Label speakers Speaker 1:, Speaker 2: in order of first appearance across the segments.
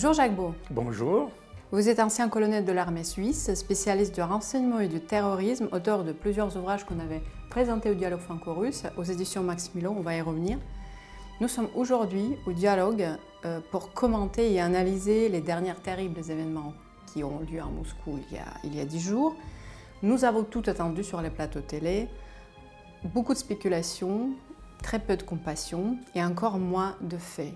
Speaker 1: Bonjour Jacques Beau. Bonjour. Vous êtes ancien colonel de l'armée suisse, spécialiste de renseignement et du terrorisme, auteur de plusieurs ouvrages qu'on avait présentés au dialogue franco-russe aux éditions max Maximilon, on va y revenir. Nous sommes aujourd'hui au dialogue euh, pour commenter et analyser les derniers terribles événements qui ont eu lieu à Moscou il y a, dix jours. Nous avons tout attendu sur les plateaux télé, beaucoup de spéculations, très peu de compassion et encore moins de faits.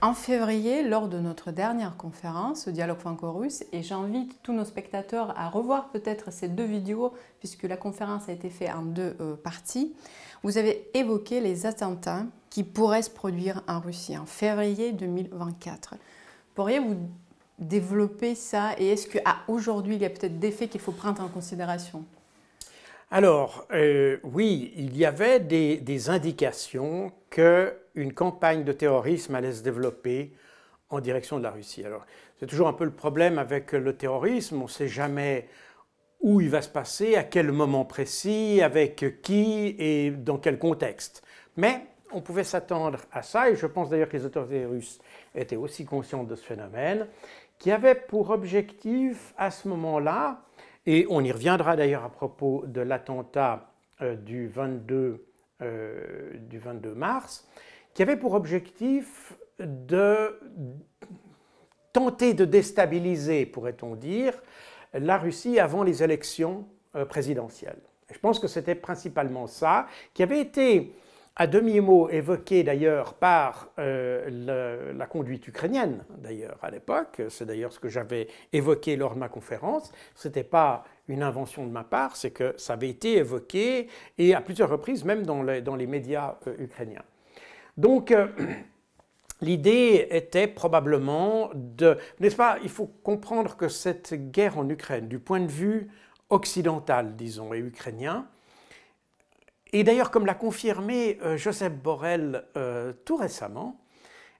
Speaker 1: En février, lors de notre dernière conférence, Dialogue Franco-Russe, et j'invite tous nos spectateurs à revoir peut-être ces deux vidéos, puisque la conférence a été faite en deux euh, parties, vous avez évoqué les attentats qui pourraient se produire en Russie en février 2024. Pourriez-vous développer ça et est-ce qu'à aujourd'hui, il y a peut-être des faits qu'il faut prendre en considération
Speaker 2: alors, euh, oui, il y avait des, des indications que une campagne de terrorisme allait se développer en direction de la Russie. Alors, c'est toujours un peu le problème avec le terrorisme, on ne sait jamais où il va se passer, à quel moment précis, avec qui et dans quel contexte. Mais on pouvait s'attendre à ça, et je pense d'ailleurs que les autorités russes étaient aussi conscientes de ce phénomène, qui avait pour objectif à ce moment-là, et on y reviendra d'ailleurs à propos de l'attentat euh, du 22 euh, mars, qui avait pour objectif de tenter de déstabiliser, pourrait-on dire, la Russie avant les élections euh, présidentielles. Je pense que c'était principalement ça, qui avait été à demi-mot évoqué d'ailleurs par euh, la conduite ukrainienne, d'ailleurs à l'époque, c'est d'ailleurs ce que j'avais évoqué lors de ma conférence, ce n'était pas une invention de ma part, c'est que ça avait été évoqué et à plusieurs reprises même dans les, dans les médias euh, ukrainiens. Donc, euh, L'idée était probablement de... N'est-ce pas, il faut comprendre que cette guerre en Ukraine, du point de vue occidental, disons, et ukrainien, et d'ailleurs comme l'a confirmé euh, Joseph Borrell euh, tout récemment,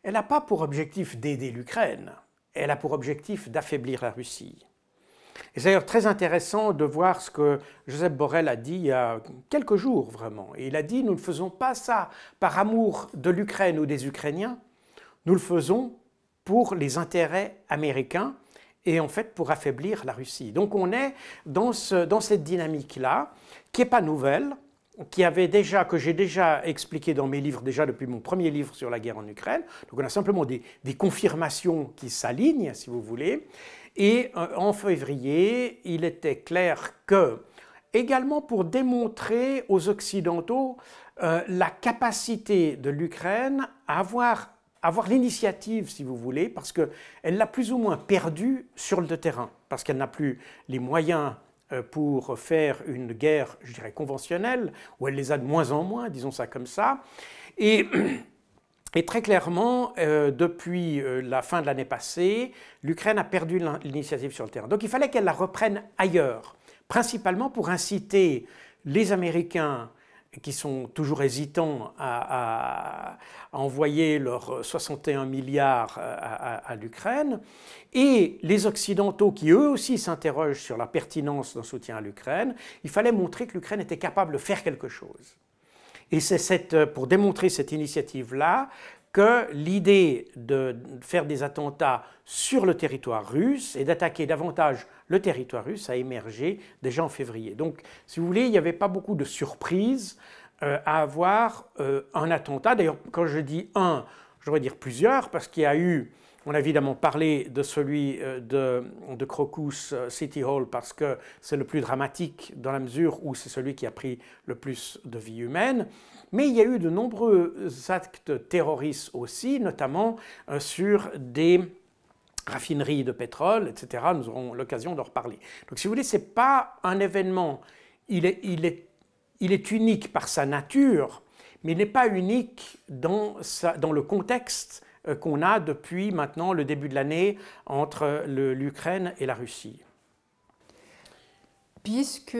Speaker 2: elle n'a pas pour objectif d'aider l'Ukraine, elle a pour objectif d'affaiblir la Russie. Et c'est d'ailleurs très intéressant de voir ce que Joseph Borrell a dit il y a quelques jours vraiment. Et il a dit, nous ne faisons pas ça par amour de l'Ukraine ou des Ukrainiens, nous le faisons pour les intérêts américains et en fait pour affaiblir la Russie. Donc on est dans, ce, dans cette dynamique-là, qui n'est pas nouvelle, qui avait déjà, que j'ai déjà expliqué dans mes livres, déjà depuis mon premier livre sur la guerre en Ukraine. Donc on a simplement des, des confirmations qui s'alignent, si vous voulez. Et euh, en février, il était clair que, également pour démontrer aux Occidentaux euh, la capacité de l'Ukraine à avoir, avoir l'initiative, si vous voulez, parce qu'elle l'a plus ou moins perdue sur le terrain, parce qu'elle n'a plus les moyens euh, pour faire une guerre, je dirais, conventionnelle, où elle les a de moins en moins, disons ça comme ça. Et et très clairement, euh, depuis euh, la fin de l'année passée, l'Ukraine a perdu l'initiative sur le terrain. Donc il fallait qu'elle la reprenne ailleurs, principalement pour inciter les Américains qui sont toujours hésitants à, envoyer leurs 61 milliards euh, à l'Ukraine, et les Occidentaux qui eux aussi s'interrogent sur la pertinence d'un soutien à l'Ukraine, il fallait montrer que l'Ukraine était capable de faire quelque chose. Et c'est euh, pour démontrer cette initiative-là que l'idée de faire des attentats sur le territoire russe et d'attaquer davantage le territoire russe a émergé déjà en février. Donc, si vous voulez, il n'y avait pas beaucoup de surprises euh, à avoir euh, un attentat. D'ailleurs, quand je dis un, je voudrais dire plusieurs, parce qu'il y a eu on a évidemment parlé de celui euh, de, de Crocus euh, City Hall parce que c'est le plus dramatique dans la mesure où c'est celui qui a pris le plus de vies humaines. Mais il y a eu de nombreux actes terroristes aussi, notamment euh, sur des raffineries de pétrole, etc. Nous aurons l'occasion d'en reparler. Donc si vous voulez, ce n'est pas un événement, il est, unique par sa nature, mais il n'est pas unique dans, dans le contexte euh, qu'on a depuis maintenant le début de l'année entre l'Ukraine et la Russie.
Speaker 1: Puisque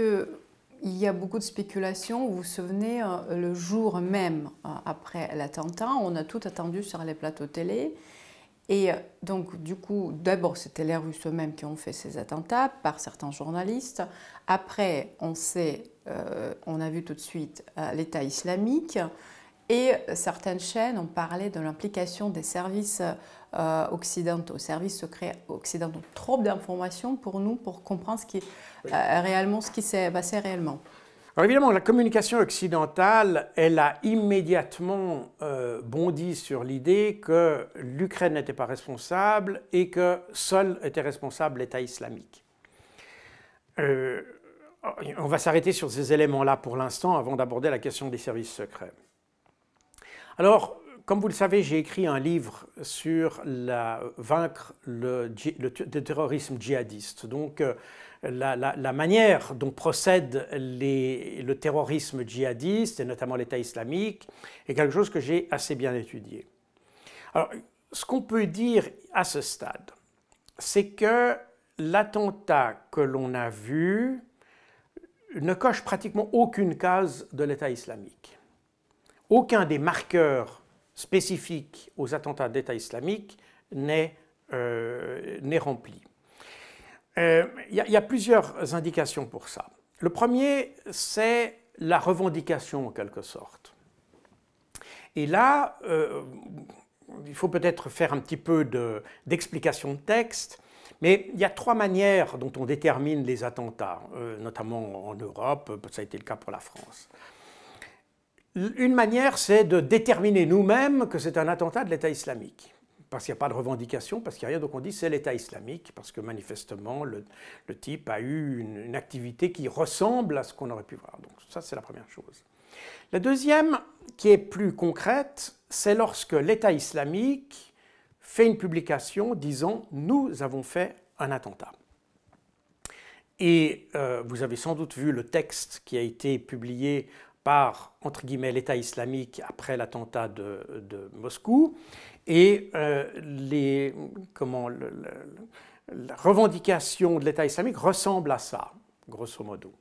Speaker 1: il y a beaucoup de spéculations. Vous vous souvenez, euh, le jour même euh, après l'attentat, on a tout attendu sur les plateaux télé. Et donc, du coup, d'abord, c'était les Russes eux-mêmes qui ont fait ces attentats par certains journalistes. Après, on a vu tout de suite l'État islamique. Et certaines chaînes ont parlé de l'implication des services euh, occidentaux, services secrets occidentaux. Trop d'informations pour nous pour comprendre ce qui, euh, réellement ce qui s'est passé réellement.
Speaker 2: Alors évidemment, la communication occidentale, elle a immédiatement euh, bondi sur l'idée que l'Ukraine n'était pas responsable et que seul était responsable l'État islamique. Euh, on va s'arrêter sur ces éléments-là pour l'instant avant d'aborder la question des services secrets. Alors, comme vous le savez, j'ai écrit un livre sur la, vaincre le, terrorisme djihadiste. Donc, euh, la, manière dont procède le terrorisme djihadiste, et notamment l'État islamique, est quelque chose que j'ai assez bien étudié. Alors, ce qu'on peut dire à ce stade, c'est que l'attentat que l'on a vu ne coche pratiquement aucune case de l'État islamique aucun des marqueurs spécifiques aux attentats d'État islamique n'est euh, rempli. Il euh, y, a plusieurs indications pour ça. Le premier, c'est la revendication en quelque sorte. Et là, euh, il faut peut-être faire un petit peu d'explication de, texte, mais il y a trois manières dont on détermine les attentats, notamment en Europe, ça a été le cas pour la France. Une manière, c'est de déterminer nous-mêmes que c'est un attentat de l'État islamique parce qu'il n'y a pas de revendication, parce qu'il n'y a rien. Donc on dit c'est l'État islamique, parce que manifestement le, type a eu une, activité qui ressemble à ce qu'on aurait pu voir. Donc ça c'est la première chose. La deuxième, qui est plus concrète, c'est lorsque l'État islamique fait une publication disant nous avons fait un attentat. Et euh, vous avez sans doute vu le texte qui a été publié par, entre guillemets, l'État islamique après l'attentat de, Moscou. Et euh, les, comment, la revendication de l'État islamique ressemble à ça, grosso modo.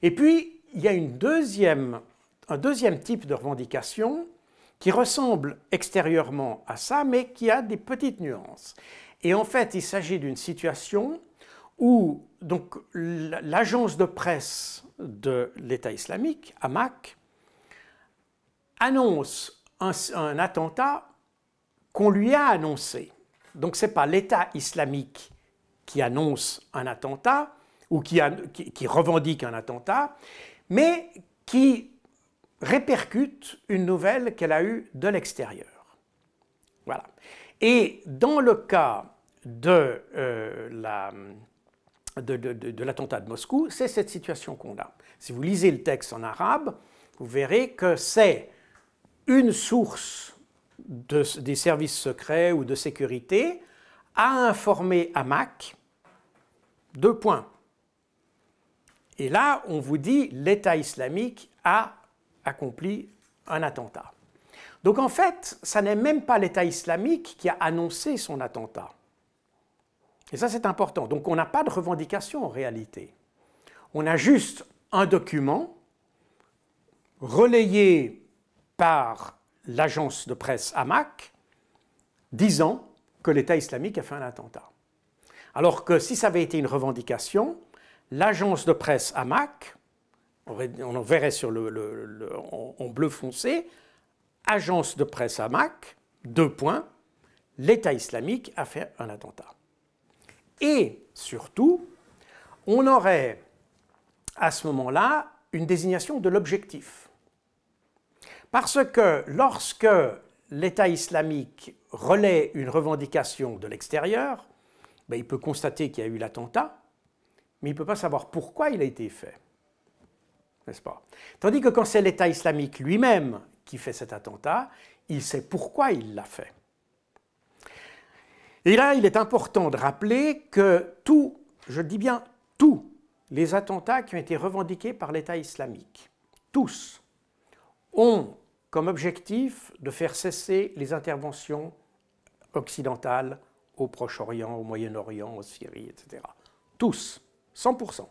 Speaker 2: Et puis, il y a une deuxième, un deuxième type de revendication qui ressemble extérieurement à ça, mais qui a des petites nuances. Et en fait, il s'agit d'une situation où donc l'agence de presse de l'État islamique, Hamak, annonce un, attentat qu'on lui a annoncé. Donc ce n'est pas l'État islamique qui annonce un attentat ou qui, revendique un attentat, mais qui répercute une nouvelle qu'elle a eue de l'extérieur. Voilà. Et dans le cas de euh, la, de, l'attentat de Moscou, c'est cette situation qu'on a. Si vous lisez le texte en arabe, vous verrez que c'est une source des services secrets ou de sécurité a informé Hamak deux points. Et là, on vous dit l'État islamique a accompli un attentat. Donc en fait, ça n'est même pas l'État islamique qui a annoncé son attentat. Et ça, c'est important. Donc, on n'a pas de revendication en réalité. On a juste un document relayé par l'agence de presse Hamak disant que l'État islamique a fait un attentat. Alors que si ça avait été une revendication, l'agence de presse Hamak, on en verrait sur le, en bleu foncé, agence de presse Hamak, deux points, l'État islamique a fait un attentat. Et surtout, on aurait à ce moment-là une désignation de l'objectif. Parce que lorsque l'État islamique relaie une revendication de l'extérieur, ben, il peut constater qu'il y a eu l'attentat, mais il ne peut pas savoir pourquoi il a été fait. N'est-ce pas Tandis que quand c'est l'État islamique lui-même qui fait cet attentat, il sait pourquoi il l'a fait. Et là, il est important de rappeler que tous, je dis bien tous, les attentats qui ont été revendiqués par l'État islamique, tous, ont comme objectif de faire cesser les interventions occidentales au Proche-Orient, au Moyen-Orient, en Syrie, etc. Tous, 100%.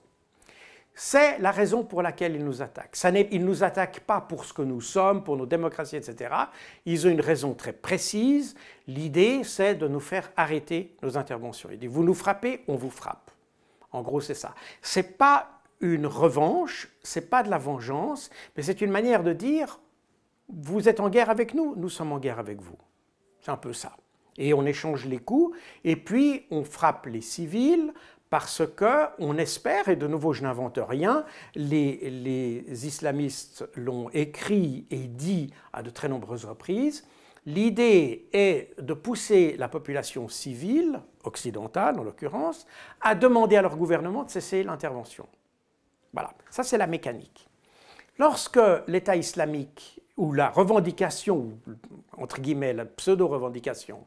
Speaker 2: C'est la raison pour laquelle ils nous attaquent. ils ne nous attaquent pas pour ce que nous sommes, pour nos démocraties, etc. Ils ont une raison très précise. L'idée, c'est de nous faire arrêter nos interventions. Ils disent, vous nous frappez, on vous frappe. En gros, c'est ça. C'est pas une revanche, n'est pas de la vengeance, mais c'est une manière de dire, vous êtes en guerre avec nous, nous sommes en guerre avec vous. C'est un peu ça. Et on échange les coups, et puis on frappe les civils, parce que on espère, et de nouveau je n'invente rien, les, islamistes l'ont écrit et dit à de très nombreuses reprises, l'idée est de pousser la population civile, occidentale en l'occurrence, à demander à leur gouvernement de cesser l'intervention. Voilà, ça c'est la mécanique. Lorsque l'État islamique, ou la revendication, entre guillemets la pseudo-revendication,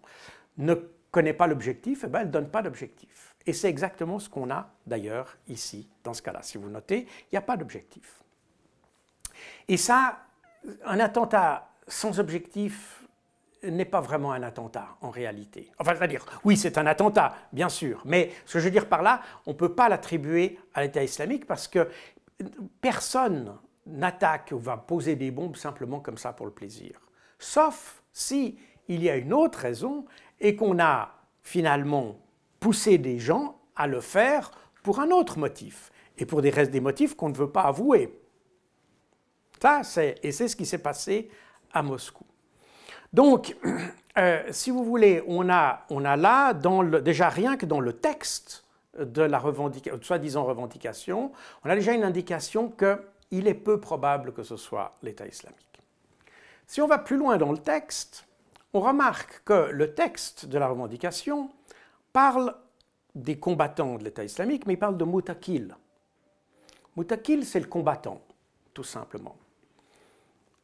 Speaker 2: ne connaît pas l'objectif, eh ben, elle ne donne pas d'objectif. Et c'est exactement ce qu'on a d'ailleurs ici, dans ce cas-là. Si vous notez, il n'y a pas d'objectif. Et ça, un attentat sans objectif n'est pas vraiment un attentat en réalité. Enfin, c'est-à-dire, oui, c'est un attentat, bien sûr, mais ce que je veux dire par là, on ne peut pas l'attribuer à l'État islamique parce que personne n'attaque ou va poser des bombes simplement comme ça pour le plaisir. Sauf si il y a une autre raison et qu'on a finalement pousser des gens à le faire pour un autre motif et pour des restes des motifs qu'on ne veut pas avouer. Ça, c'est, et c'est ce qui s'est passé à Moscou. Donc, euh, si vous voulez, on a, on a là, dans déjà rien que dans le texte de la euh, soi-disant revendication, on a déjà une indication qu'il est peu probable que ce soit l'État islamique. Si on va plus loin dans le texte, on remarque que le texte de la revendication parle des combattants de l'État islamique, mais il parle de mutakil. Mutakil, c'est le combattant, tout simplement.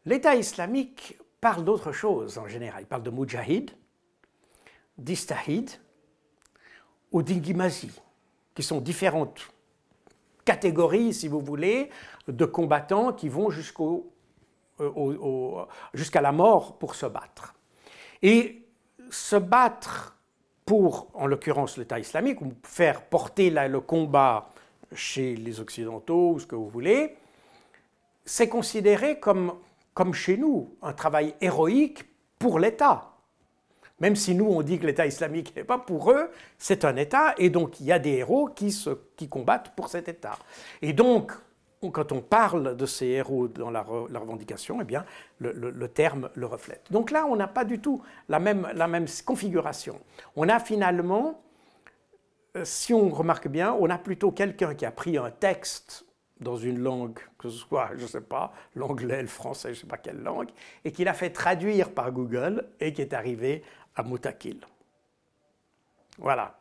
Speaker 2: L'État islamique parle d'autre chose en général. Il parle de mujahid, d'istahid ou d'ingimazi, qui sont différentes catégories, si vous voulez, de combattants qui vont euh, jusqu'à la mort pour se battre. Et se battre pour, en l'occurrence, l'État islamique, ou faire porter le combat chez les Occidentaux, ou ce que vous voulez, c'est considéré comme, comme chez nous, un travail héroïque pour l'État. Même si nous, on dit que l'État islamique n'est pas pour eux, c'est un État, et donc il y a des héros qui, se, qui combattent pour cet État. Et donc, quand on parle de ces héros dans la, revendication, eh bien, le, terme le reflète. Donc là, on n'a pas du tout la même, configuration. On a finalement, euh, si on remarque bien, on a plutôt quelqu'un qui a pris un texte dans une langue, que ce soit, je ne sais pas, l'anglais, le français, je ne sais pas quelle langue, et qui l'a fait traduire par Google et qui est arrivé à Moutakil. Voilà.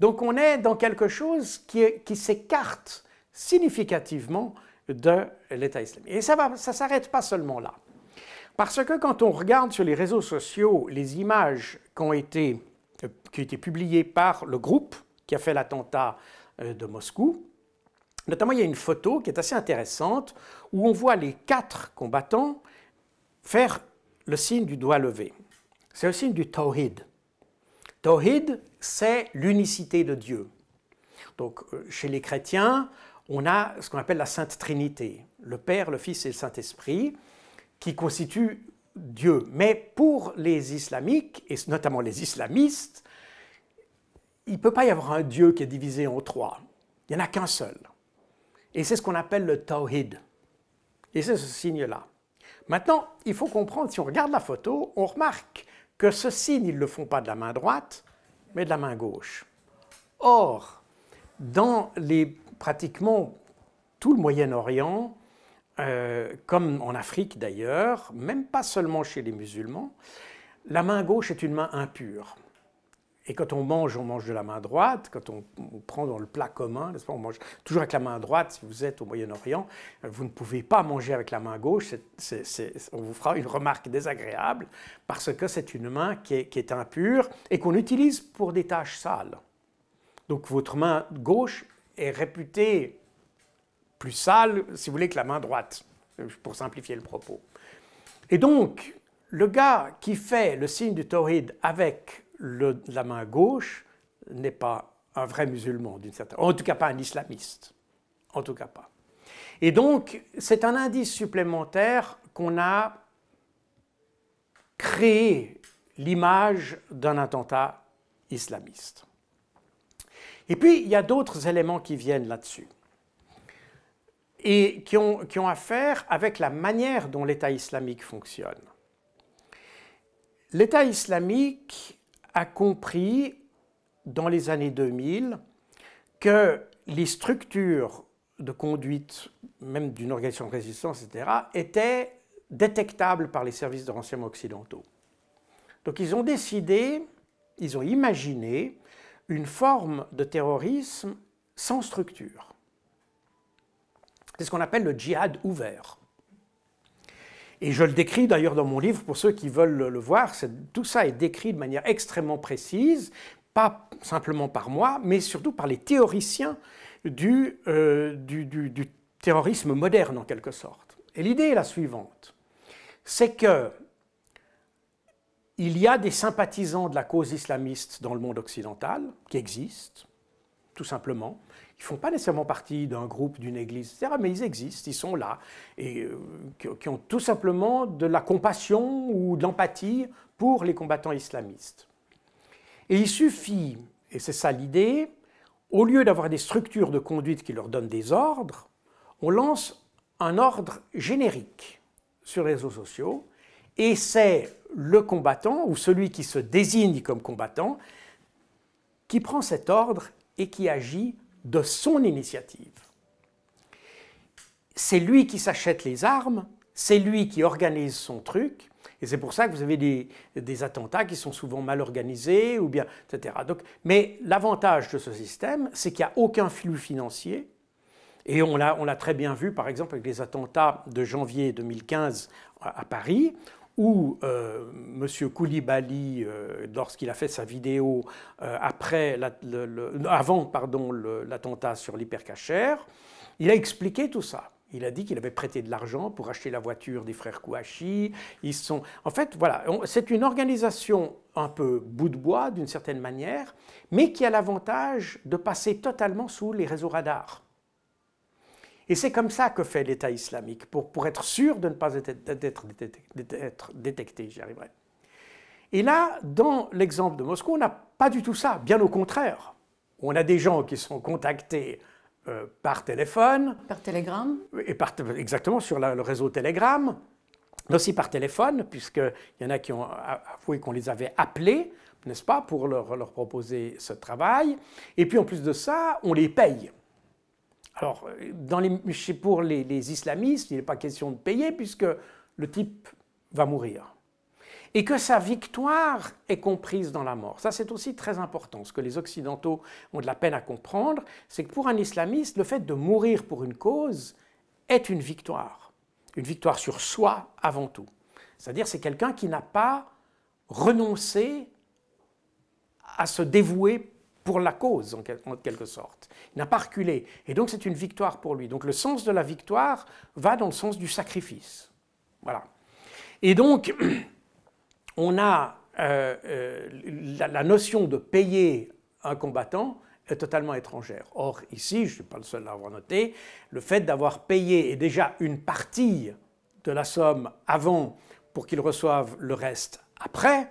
Speaker 2: Donc on est dans quelque chose qui s'écarte significativement de l'État islamique. Et ça ne ça s'arrête pas seulement là. Parce que quand on regarde sur les réseaux sociaux les images qui ont été, euh, qui ont été publiées par le groupe qui a fait l'attentat euh, de Moscou, notamment il y a une photo qui est assez intéressante où on voit les quatre combattants faire le signe du doigt levé. C'est le signe du Tawhid. Tawhid, c'est l'unicité de Dieu. Donc euh, chez les chrétiens, on a ce qu'on appelle la Sainte Trinité, le Père, le Fils et le Saint-Esprit, qui constituent Dieu. Mais pour les islamiques, et notamment les islamistes, il ne peut pas y avoir un Dieu qui est divisé en trois. Il n'y en a qu'un seul. Et c'est ce qu'on appelle le Tawhid. Et c'est ce signe-là. Maintenant, il faut comprendre, si on regarde la photo, on remarque que ce signe, ils ne le font pas de la main droite, mais de la main gauche. Or, dans les pratiquement tout le Moyen-Orient, euh, comme en Afrique d'ailleurs, même pas seulement chez les musulmans, la main gauche est une main impure. Et quand on mange, on mange de la main droite. Quand on, prend dans le plat commun, on mange toujours avec la main droite. Si vous êtes au Moyen-Orient, vous ne pouvez pas manger avec la main gauche. on vous fera une remarque désagréable parce que c'est une main qui est, qui est impure et qu'on utilise pour des tâches sales. Donc votre main gauche est réputé plus sale, si vous voulez, que la main droite, pour simplifier le propos. Et donc, le gars qui fait le signe du tawhid avec la main gauche n'est pas un vrai musulman, en tout cas pas un islamiste. En tout cas pas. Et donc, c'est un indice supplémentaire qu'on a créé l'image d'un attentat islamiste. Et puis, il y a d'autres éléments qui viennent là-dessus et qui ont, qui ont affaire avec la manière dont l'État islamique fonctionne. L'État islamique a compris dans les années 2000 que les structures de conduite, même d'une organisation de résistance, etc., étaient détectables par les services de renseignement occidentaux. Donc ils ont décidé, ils ont imaginé une forme de terrorisme sans structure. C'est ce qu'on appelle le djihad ouvert. Et je le décris d'ailleurs dans mon livre, pour ceux qui veulent le voir, tout ça est décrit de manière extrêmement précise, pas simplement par moi, mais surtout par les théoriciens du, euh, du, du terrorisme moderne en quelque sorte. Et l'idée est la suivante, c'est que il y a des sympathisants de la cause islamiste dans le monde occidental, qui existent, tout simplement. Ils ne font pas nécessairement partie d'un groupe, d'une église, etc., mais ils existent, ils sont là, et euh, qui ont tout simplement de la compassion ou de l'empathie pour les combattants islamistes. Et il suffit, et c'est ça l'idée, au lieu d'avoir des structures de conduite qui leur donnent des ordres, on lance un ordre générique sur les réseaux sociaux et c'est le combattant ou celui qui se désigne comme combattant qui prend cet ordre et qui agit de son initiative. C'est lui qui s'achète les armes, c'est lui qui organise son truc, et c'est pour ça que vous avez des, des, attentats qui sont souvent mal organisés, ou bien, etc. Donc, mais l'avantage de ce système, c'est qu'il n'y a aucun flux financier, et on l'a très bien vu, par exemple, avec les attentats de janvier 2015 à Paris, où euh, M. Koulibaly, euh, lorsqu'il a fait sa vidéo euh, après avant pardon, l'attentat sur l'hypercachère, il a expliqué tout ça. Il a dit qu'il avait prêté de l'argent pour acheter la voiture des frères Kouachi. Ils sont, en fait, voilà, c'est une organisation un peu bout de bois d'une certaine manière, mais qui a l'avantage de passer totalement sous les réseaux radars. Et c'est comme ça que fait l'État islamique, pour, pour être sûr de ne pas être, détecté, j'y arriverai. Et là, dans l'exemple de Moscou, on n'a pas du tout ça, bien au contraire. On a des gens qui sont contactés euh, par téléphone. Par télégramme et Exactement, sur le réseau Telegram, mais aussi par téléphone, puisqu'il y en a qui ont avoué qu'on les avait appelés, n'est-ce pas, pour leur proposer ce travail. Et puis en plus de ça, on les paye. Alors, dans les, pour les, les islamistes, il n'est pas question de payer puisque le type va mourir et que sa victoire est comprise dans la mort. Ça, c'est aussi très important. Ce que les Occidentaux ont de la peine à comprendre, c'est que pour un islamiste, le fait de mourir pour une cause est une victoire. Une victoire sur soi avant tout. C'est-à-dire, c'est quelqu'un qui n'a pas renoncé à se dévouer pour la cause, en, quelque sorte. Il n'a pas reculé. Et donc c'est une victoire pour lui. Donc le sens de la victoire va dans le sens du sacrifice. Voilà. Et donc, on a euh, euh, la, notion de payer un combattant est totalement étrangère. Or, ici, je ne suis pas le seul à avoir noté, le fait d'avoir payé et déjà une partie de la somme avant pour qu'il reçoive le reste après,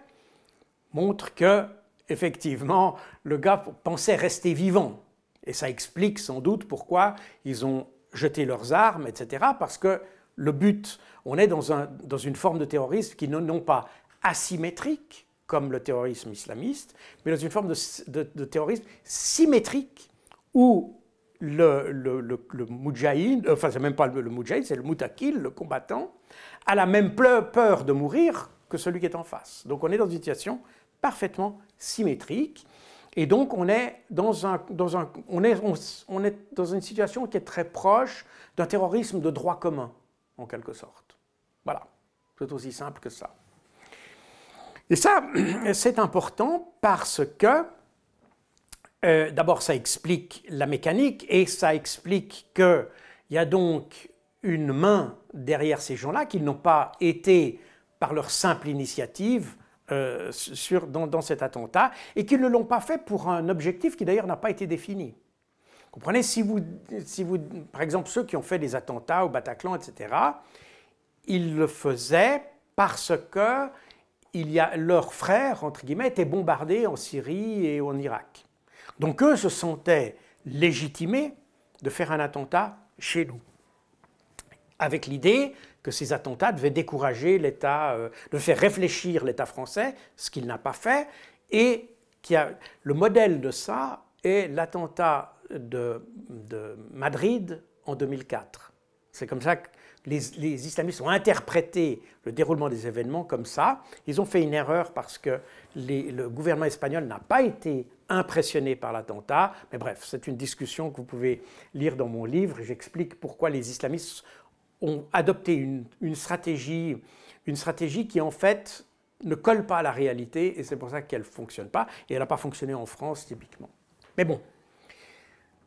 Speaker 2: montre que effectivement, le gars pensait rester vivant. Et ça explique sans doute pourquoi ils ont jeté leurs armes, etc. Parce que le but, on est dans, une forme de terrorisme qui n'est non pas asymétrique, comme le terrorisme islamiste, mais dans une forme de, terrorisme symétrique, où le, le, le, enfin c'est même pas le, moudjahid, c'est le moutakil, le combattant, a la même peur de mourir que celui qui est en face. Donc on est dans une situation parfaitement symétrique. Et donc on est dans, un, dans un, on est, on, est dans une situation qui est très proche d'un terrorisme de droit commun, en quelque sorte. Voilà, c'est aussi simple que ça. Et ça, c'est important parce que, euh, d'abord, ça explique la mécanique et ça explique qu'il y a donc une main derrière ces gens-là, qu'ils n'ont pas été, par leur simple initiative, euh, sur, dans, dans, cet attentat et qu'ils ne l'ont pas fait pour un objectif qui d'ailleurs n'a pas été défini. Comprenez, si vous, si par exemple, ceux qui ont fait des attentats au Bataclan, etc., ils le faisaient parce que il y a, leurs frères, entre guillemets, étaient bombardés en Syrie et en Irak. Donc eux se sentaient légitimés de faire un attentat chez nous, avec l'idée que ces attentats devaient décourager l'État, euh, de faire réfléchir l'État français, ce qu'il n'a pas fait, et qui a, le modèle de ça est l'attentat de, Madrid en 2004. C'est comme ça que les, islamistes ont interprété le déroulement des événements comme ça. Ils ont fait une erreur parce que le gouvernement espagnol n'a pas été impressionné par l'attentat. Mais bref, c'est une discussion que vous pouvez lire dans mon livre. J'explique pourquoi les islamistes ont adopté une, stratégie, une stratégie qui en fait ne colle pas à la réalité et c'est pour ça qu'elle ne fonctionne pas et elle n'a pas fonctionné en France typiquement. Mais bon,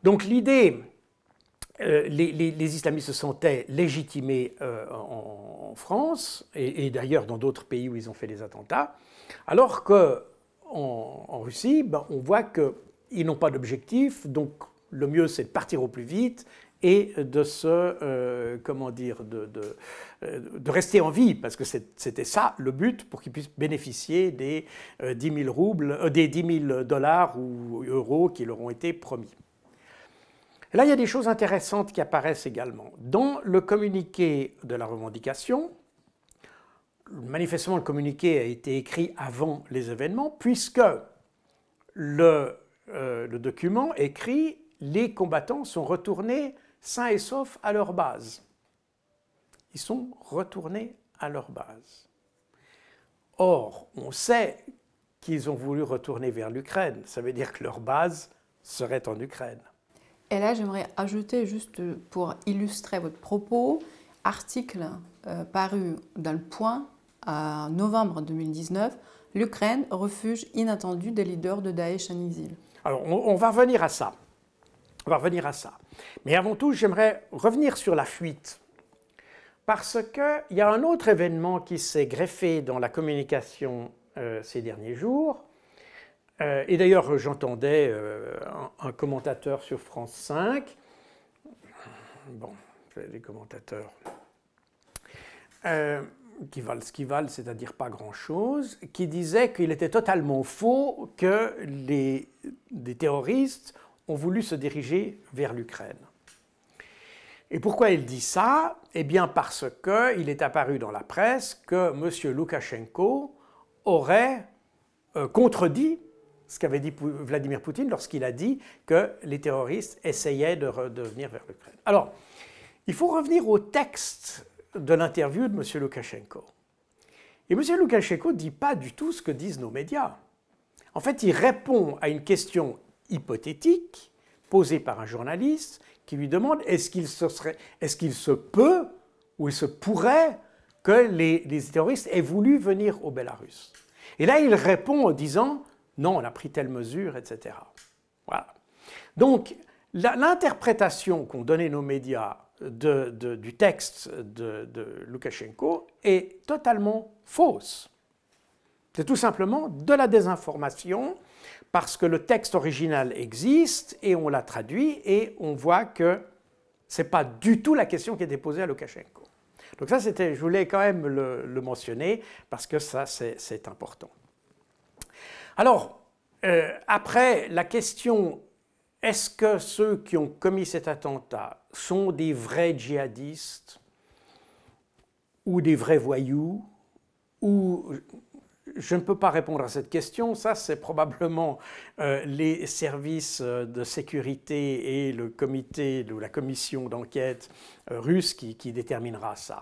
Speaker 2: donc l'idée, euh, les, islamistes se sentaient légitimés euh, en, France et, d'ailleurs dans d'autres pays où ils ont fait des attentats, alors qu'en en, Russie, ben, on voit qu'ils n'ont pas d'objectif, donc le mieux c'est de partir au plus vite et de se, euh, comment dire, euh, de, rester en vie, parce que c'était ça le but pour qu'ils puissent bénéficier des, 10 euh, 000 roubles, des 10 dollars ou euros qui leur ont été promis. Là, il y a des choses intéressantes qui apparaissent également. Dans le communiqué de la revendication, manifestement le communiqué a été écrit avant les événements, puisque le document écrit les combattants sont retournés sains et saufs à leur base. Ils sont retournés à leur base. Or, on sait qu'ils ont voulu retourner vers l'Ukraine. Ça veut dire que leur base serait en Ukraine.
Speaker 1: Et là, j'aimerais ajouter, juste pour illustrer votre propos, article euh, paru dans le Point en novembre 2019, l'Ukraine, refuge inattendu des leaders de Daesh en exil.
Speaker 2: Alors, on va revenir à ça. On va revenir à ça. Mais avant tout, j'aimerais revenir sur la fuite. Parce qu'il y a un autre événement qui s'est greffé dans la communication euh, ces derniers jours. Euh, et d'ailleurs, j'entendais euh, un, commentateur sur France 5. Bon, les commentateurs qui valent ce qu'ils valent, c'est-à-dire pas grand-chose, qui disait qu'il était totalement faux que les, des terroristes ont voulu se diriger vers l'Ukraine. Et pourquoi il dit ça Eh bien parce qu'il est apparu dans la presse que M. Loukachenko aurait euh, contredit ce qu'avait dit Vladimir Poutine lorsqu'il a dit que les terroristes essayaient de, venir vers l'Ukraine. Alors, il faut revenir au texte de l'interview de M. Loukachenko. Et M. Loukachenko ne dit pas du tout ce que disent nos médias. En fait, il répond à une question hypothétique posée par un journaliste qui lui demande est-ce qu'il se, serait, est qu'il se peut ou il se pourrait que les, terroristes aient voulu venir au Bélarus. Et là, il répond en disant non, on a pris telle mesure, etc. Voilà. Donc, l'interprétation qu'ont donnée nos médias du texte de, de Loukachenko est totalement fausse. C'est tout simplement de la désinformation parce que le texte original existe et on l'a traduit et on voit que ce n'est pas du tout la question qui était posée à Lukashenko. Donc ça, c'était, je voulais quand même le, mentionner parce que ça, c'est important. Alors, euh, après, la question est-ce que ceux qui ont commis cet attentat sont des vrais djihadistes ou des vrais voyous ou je ne peux pas répondre à cette question. Ça, c'est probablement euh, les services euh, de sécurité et le comité ou la commission d'enquête euh, russe qui, déterminera ça.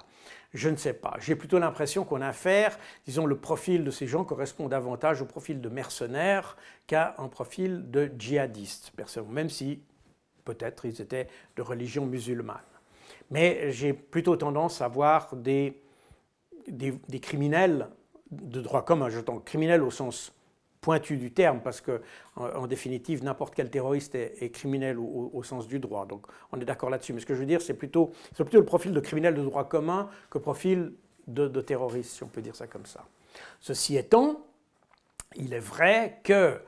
Speaker 2: Je ne sais pas. J'ai plutôt l'impression qu'on a affaire, disons, le profil de ces gens correspond davantage au profil de mercenaires qu'à un profil de djihadistes, même si peut-être ils étaient de religion musulmane. Mais j'ai plutôt tendance à voir des, des, des criminels de droit commun, j'entends criminel au sens pointu du terme, parce que en, définitive, n'importe quel terroriste est, criminel au, sens du droit. Donc on est d'accord là-dessus. Mais ce que je veux dire, c'est plutôt, plutôt le profil de criminel de droit commun que profil de, de terroriste, si on peut dire ça comme ça. Ceci étant, il est vrai que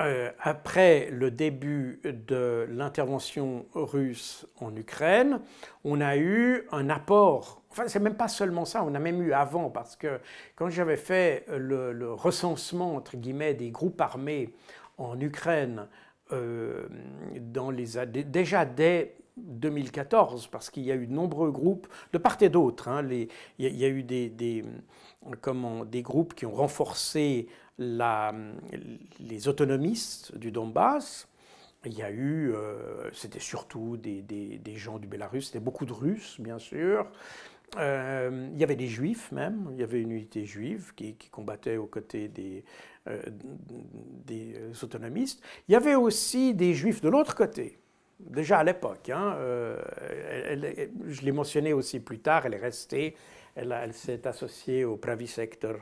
Speaker 2: euh, après le début de l'intervention russe en Ukraine, on a eu un apport. Enfin, c'est même pas seulement ça, on a même eu avant, parce que quand j'avais fait le, recensement, entre guillemets, des groupes armés en Ukraine, euh, dans les, déjà dès 2014, parce qu'il y a eu de nombreux groupes de part et d'autre. Hein, il y, a eu des, comment, des groupes qui ont renforcé les autonomistes du Donbass, il y a eu, euh, c'était surtout des, des, gens du Bélarus, c'était beaucoup de Russes, bien sûr. Euh, il y avait des Juifs même, il y avait une unité juive qui, combattait aux côtés des, euh, des autonomistes. Il y avait aussi des Juifs de l'autre côté, déjà à l'époque. Hein, je l'ai mentionné aussi plus tard, elle est restée, elle, elle s'est associée au Pravi Sector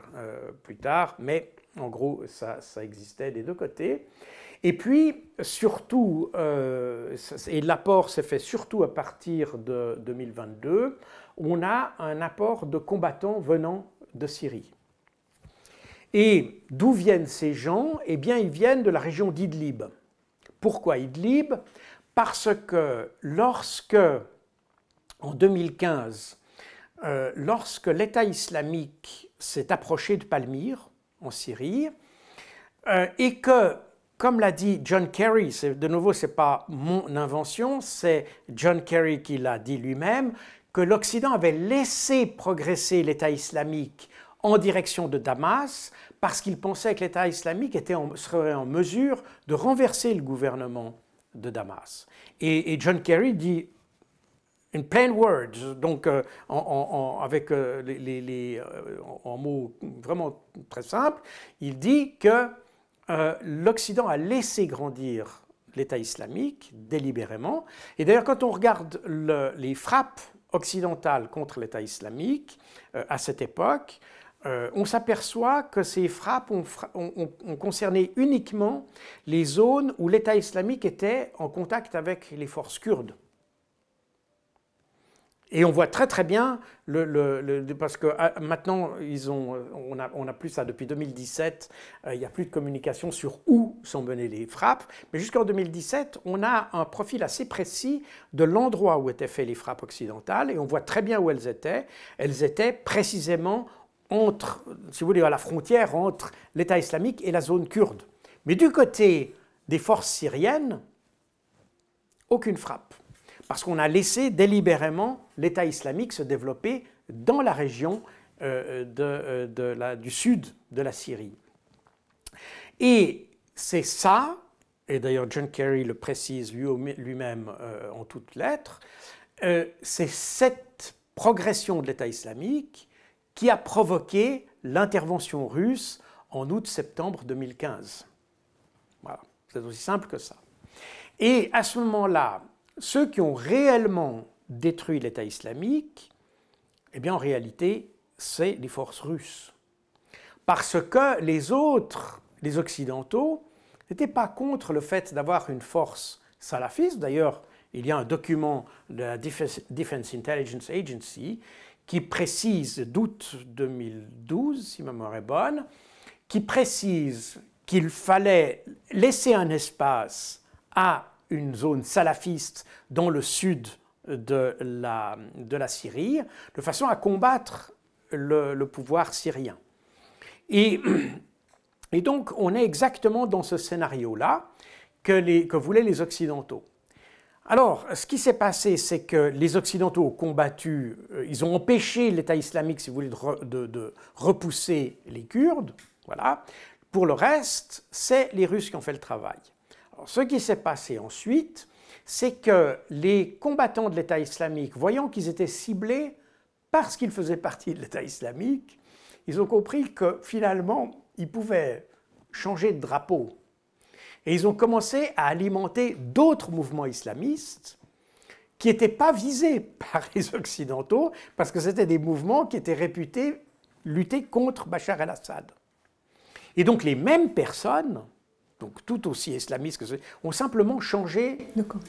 Speaker 2: plus tard, mais en gros, ça, existait des deux côtés. Et puis, surtout, euh, et l'apport s'est fait surtout à partir de 2022, on a un apport de combattants venant de Syrie. Et d'où viennent ces gens Eh bien, ils viennent de la région d'Idlib. Pourquoi Idlib Parce que lorsque, en 2015, euh, lorsque l'État islamique s'est approché de Palmyre, en Syrie, euh, et que, comme l'a dit John Kerry, de nouveau, ce n'est pas mon invention, c'est John Kerry qui l'a dit lui-même, que l'Occident avait laissé progresser l'État islamique en direction de Damas parce qu'il pensait que l'État islamique était en, serait en mesure de renverser le gouvernement de Damas. et John Kerry dit in plain words, donc euh, en, avec euh, les, euh, en, mots vraiment très simples, il dit que l'Occident a laissé grandir l'État islamique délibérément. Et d'ailleurs, quand on regarde les frappes occidentales contre l'État islamique à cette époque, on s'aperçoit que ces frappes ont, concerné uniquement les zones où l'État islamique était en contact avec les forces kurdes. Et on voit très très bien, le, parce que ah, maintenant, on n'a a plus ça depuis 2017, euh, il n'y a plus de communication sur où sont menées les frappes, mais jusqu'en 2017, on a un profil assez précis de l'endroit où étaient faites les frappes occidentales, et on voit très bien où elles étaient. Elles étaient précisément entre, si vous voulez, à la frontière entre l'État islamique et la zone kurde. Mais du côté des forces syriennes, aucune frappe parce qu'on a laissé délibérément l'État islamique se développer dans la région euh, euh, euh, du sud de la Syrie. Et c'est ça, et d'ailleurs John Kerry le précise lui-même en toutes lettres, c'est cette progression de l'État islamique qui a provoqué l'intervention russe en août-septembre 2015. Voilà, c'est aussi simple que ça. Et à ce moment-là, ceux qui ont réellement détruit l'État islamique, eh bien en réalité, c'est les forces russes. Parce que les autres, les Occidentaux, n'étaient pas contre le fait d'avoir une force salafiste. D'ailleurs, il y a un document de la Defense Intelligence Agency qui précise, d'août 2012, si ma mémoire est bonne, qui précise qu'il fallait laisser un espace à une zone salafiste dans le sud de la, Syrie, de façon à combattre le, pouvoir syrien. Et, donc, on est exactement dans ce scénario-là que, que voulaient les Occidentaux. Alors, ce qui s'est passé, c'est que les Occidentaux ont combattu, euh, ils ont empêché l'État islamique, si vous voulez, de, de, repousser les Kurdes. Voilà. Pour le reste, c'est les Russes qui ont fait le travail ce qui s'est passé ensuite, c'est que les combattants de l'État islamique, voyant qu'ils étaient ciblés parce qu'ils faisaient partie de l'État islamique, ils ont compris que finalement, ils pouvaient changer de drapeau. Et ils ont commencé à alimenter d'autres mouvements islamistes qui n'étaient pas visés par les Occidentaux, parce que c'était des mouvements qui étaient réputés lutter contre Bachar el-Assad. Et donc les mêmes personnes donc tout aussi islamistes que ceux, ont simplement changé de camp.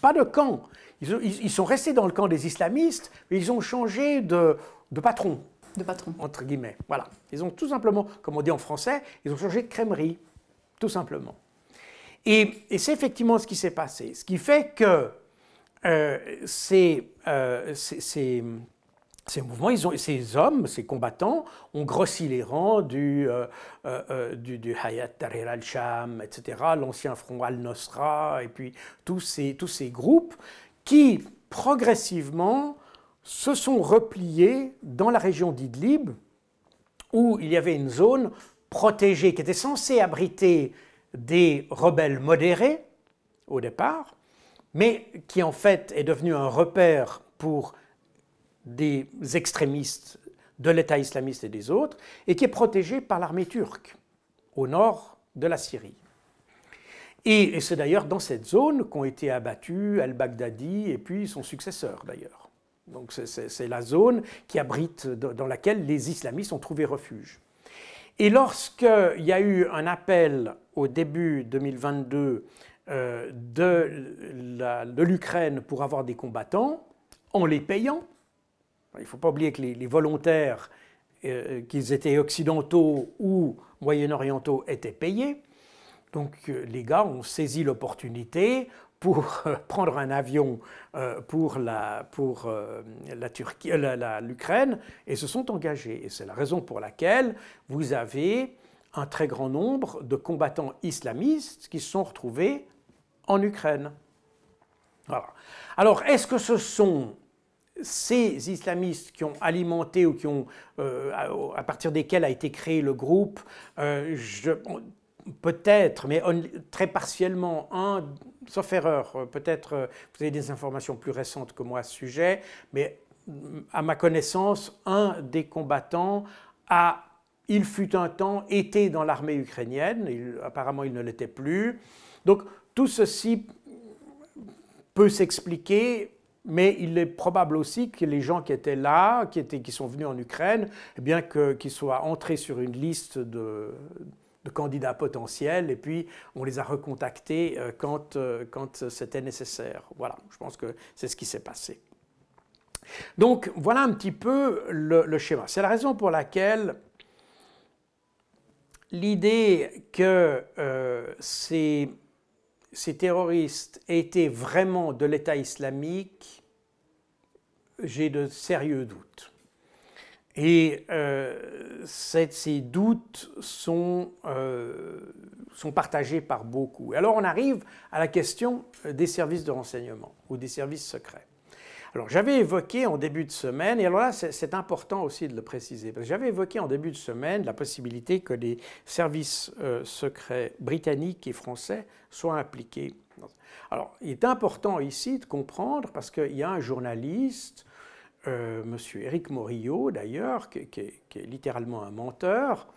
Speaker 2: pas de camp. Ils, sont restés dans le camp des islamistes, mais ils ont changé de, patron. De patron. Entre guillemets. Voilà. Ils ont tout simplement, comme on dit en français, ils ont changé de crèmerie. Tout simplement. Et, c'est effectivement ce qui s'est passé. Ce qui fait que euh, c'est euh, ces, ces mouvements, ils ont, ces hommes, ces combattants, ont grossi les rangs du, euh, euh, euh, du, du, Hayat Tahrir al-Sham, etc., l'ancien front al-Nosra, et puis tous ces, tous ces groupes qui, progressivement, se sont repliés dans la région d'Idlib, où il y avait une zone protégée qui était censée abriter des rebelles modérés au départ, mais qui en fait est devenue un repère pour des extrémistes de l'État islamiste et des autres, et qui est protégé par l'armée turque au nord de la Syrie. Et, c'est d'ailleurs dans cette zone qu'ont été abattus al-Baghdadi et puis son successeur d'ailleurs. Donc c'est la zone qui abrite, dans laquelle les islamistes ont trouvé refuge. Et lorsqu'il y a eu un appel au début 2022 euh, de l'Ukraine pour avoir des combattants, en les payant, il ne faut pas oublier que les, volontaires, euh, euh, qu'ils étaient occidentaux ou moyen-orientaux, étaient payés. Donc euh, les gars ont saisi l'opportunité pour prendre un avion pour la pour la Turquie l'Ukraine et se sont engagés et c'est la raison pour laquelle vous avez un très grand nombre de combattants islamistes qui se sont retrouvés en Ukraine. Voilà. Alors est-ce que ce sont ces islamistes qui ont alimenté ou qui ont, euh, à, partir desquels a été créé le groupe, euh, peut-être, mais très partiellement, un, sauf erreur, euh, peut-être vous avez des informations plus récentes que moi à ce sujet, mais à ma connaissance, un des combattants a, il fut un temps, été dans l'armée ukrainienne, apparemment il ne l'était plus. Donc tout ceci peut s'expliquer mais il est probable aussi que les gens qui étaient là, qui, étaient, qui sont venus en Ukraine, eh bien qu'ils soient entrés sur une liste de, candidats potentiels, et puis on les a recontactés euh, euh, quand, c'était nécessaire. Voilà, je pense que c'est ce qui s'est passé. Donc voilà un petit peu le, schéma. C'est la raison pour laquelle l'idée que euh, ces, ces terroristes étaient vraiment de l'État islamique j'ai de sérieux doutes. Et euh, ces doutes sont, euh, sont partagés par beaucoup. Alors on arrive à la question des services de renseignement ou des services secrets. Alors j'avais évoqué en début de semaine, et alors là c'est important aussi de le préciser, parce que j'avais évoqué en début de semaine la possibilité que les services euh, secrets britanniques et français soient impliqués alors, il est important ici de comprendre, parce qu'il y a un journaliste, euh, M. Éric Morillot d'ailleurs, qui, est littéralement un menteur,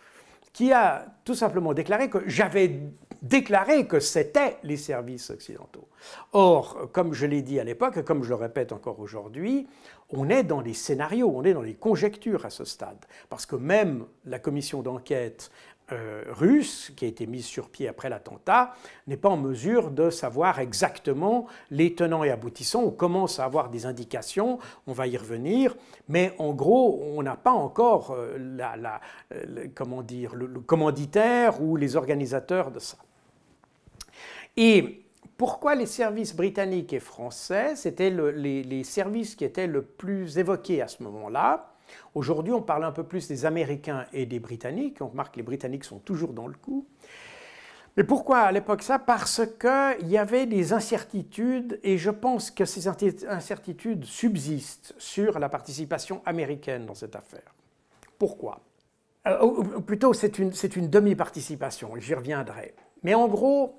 Speaker 2: qui a tout simplement déclaré que j'avais déclaré que c'était les services occidentaux. Or, comme je l'ai dit à l'époque et comme je le répète encore aujourd'hui, on est dans des scénarios, on est dans des conjectures à ce stade, parce que même la commission d'enquête euh, russe, qui a été mise sur pied après l'attentat, n'est pas en mesure de savoir exactement les tenants et aboutissants. On commence à avoir des indications, on va y revenir, mais en gros, on n'a pas encore euh, la, euh, comment dire, le, commanditaire ou les organisateurs de ça. Et pourquoi les services britanniques et français, c'était les, services qui étaient le plus évoqués à ce moment-là Aujourd'hui, on parle un peu plus des Américains et des Britanniques. On remarque que les Britanniques sont toujours dans le coup. Mais pourquoi à l'époque ça Parce qu'il y avait des incertitudes et je pense que ces incertitudes subsistent sur la participation américaine dans cette affaire. Pourquoi euh, Plutôt, c'est une, une demi-participation, j'y reviendrai. Mais en gros,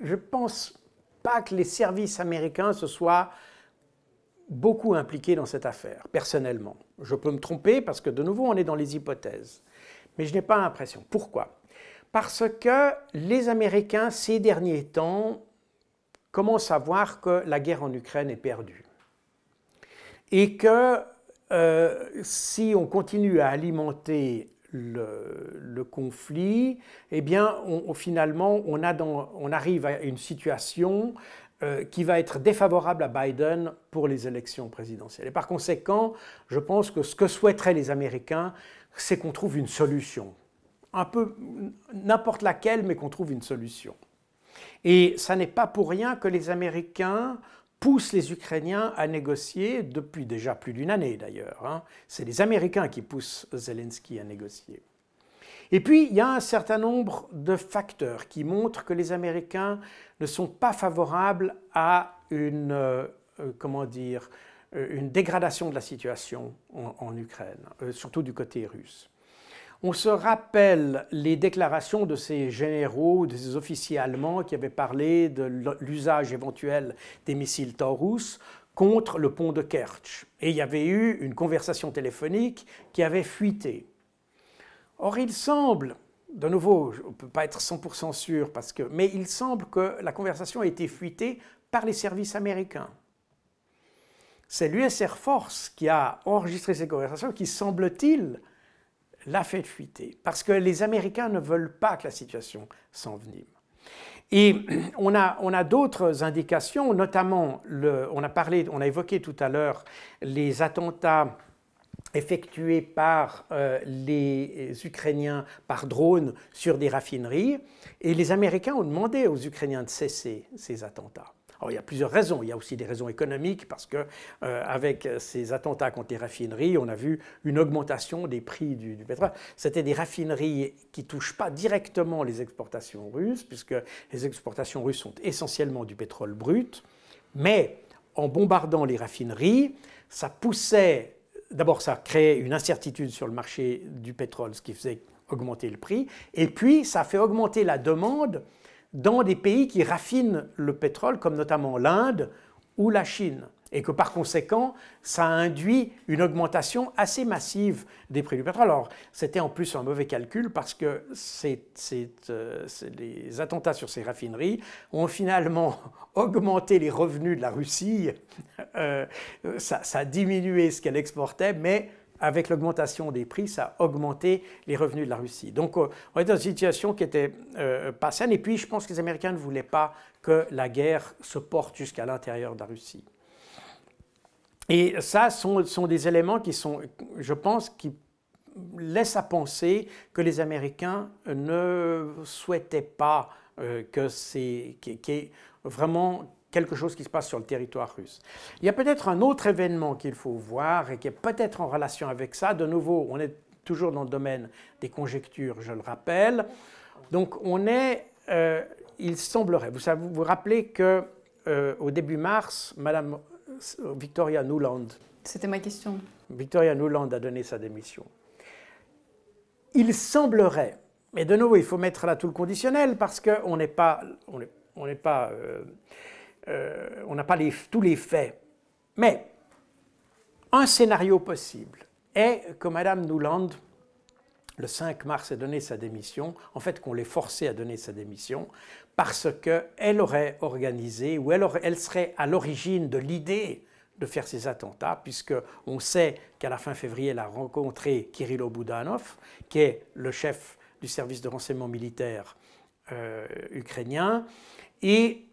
Speaker 2: je pense pas que les services américains se soient beaucoup impliqué dans cette affaire, personnellement. Je peux me tromper parce que de nouveau, on est dans les hypothèses. Mais je n'ai pas l'impression. Pourquoi Parce que les Américains, ces derniers temps, commencent à voir que la guerre en Ukraine est perdue. Et que euh, si on continue à alimenter le, conflit, eh bien, finalement, on, arrive à une situation euh, qui va être défavorable à Biden pour les élections présidentielles. Et par conséquent, je pense que ce que souhaiteraient les Américains, c'est qu'on trouve une solution. Un peu n'importe laquelle, mais qu'on trouve une solution. Et ça n'est pas pour rien que les Américains poussent les Ukrainiens à négocier depuis déjà plus d'une année d'ailleurs. Hein. C'est les Américains qui poussent Zelensky à négocier. Et puis, il y a un certain nombre de facteurs qui montrent que les Américains ne sont pas favorables à une, euh, euh, comment dire, euh, une dégradation de la situation en, Ukraine, surtout du côté russe. On se rappelle les déclarations de ces généraux, des ces officiers allemands qui avaient parlé de l'usage éventuel des missiles Taurus contre le pont de Kerch. Et il y avait eu une conversation téléphonique qui avait fuité. Or, il semble, de nouveau, on ne peut pas être 100% sûr, parce que, mais il semble que la conversation a été fuitée par les services américains. C'est l'US Air Force qui a enregistré ces conversations, qui semble-t-il l'a fait fuiter, parce que les Américains ne veulent pas que la situation s'envenime. Et on a, on a d'autres indications, notamment, le, on, a parlé, on a évoqué tout à l'heure les attentats effectués par euh, les Ukrainiens par drone sur des raffineries. Et les Américains ont demandé aux Ukrainiens de cesser ces attentats. Alors, il y a plusieurs raisons. Il y a aussi des raisons économiques parce que euh, avec ces attentats contre les raffineries, on a vu une augmentation des prix du, pétrole. C'était des raffineries qui touchent pas directement les exportations russes puisque les exportations russes sont essentiellement du pétrole brut, mais en bombardant les raffineries, ça poussait d'abord, ça crée une incertitude sur le marché du pétrole, ce qui faisait augmenter le prix, et puis ça fait augmenter la demande dans des pays qui raffinent le pétrole, comme notamment l'Inde ou la Chine et que par conséquent, ça induit une augmentation assez massive des prix du pétrole. Alors, c'était en plus un mauvais calcul parce que euh, les attentats sur ces raffineries ont finalement augmenté les revenus de la Russie. Euh, euh, ça, a diminué ce qu'elle exportait, mais avec l'augmentation des prix, ça a augmenté les revenus de la Russie. Donc, on est dans une situation qui n'était pas saine. Et puis, je pense que les Américains ne voulaient pas que la guerre se porte jusqu'à l'intérieur de la Russie. Et ça, sont, sont des éléments qui sont, je pense, qui laissent à penser que les Américains ne souhaitaient pas euh, que c'est y vraiment quelque chose qui se passe sur le territoire russe. Il y a peut-être un autre événement qu'il faut voir et qui est peut-être en relation avec ça. De nouveau, on est toujours dans le domaine des conjectures, je le rappelle. Donc on est, euh, il semblerait, vous savez, vous, rappelez que euh, au début mars, Madame Victoria Nuland.
Speaker 1: C'était ma question.
Speaker 2: Victoria Nuland a donné sa démission. Il semblerait, mais de nouveau, il faut mettre là tout le conditionnel parce qu'on n'est pas, on n'est pas, on euh, euh, n'a pas tous les faits. Mais un scénario possible est que Madame Nuland, le 5 mars, ait donné sa démission, en fait qu'on l'ait forcé à donner sa démission, parce qu'elle aurait organisé ou elle, serait à l'origine de l'idée de faire ces attentats, puisque on sait qu'à la fin février, elle a rencontré Kirill Boudanov, qui est le chef du service de renseignement militaire euh, ukrainien, et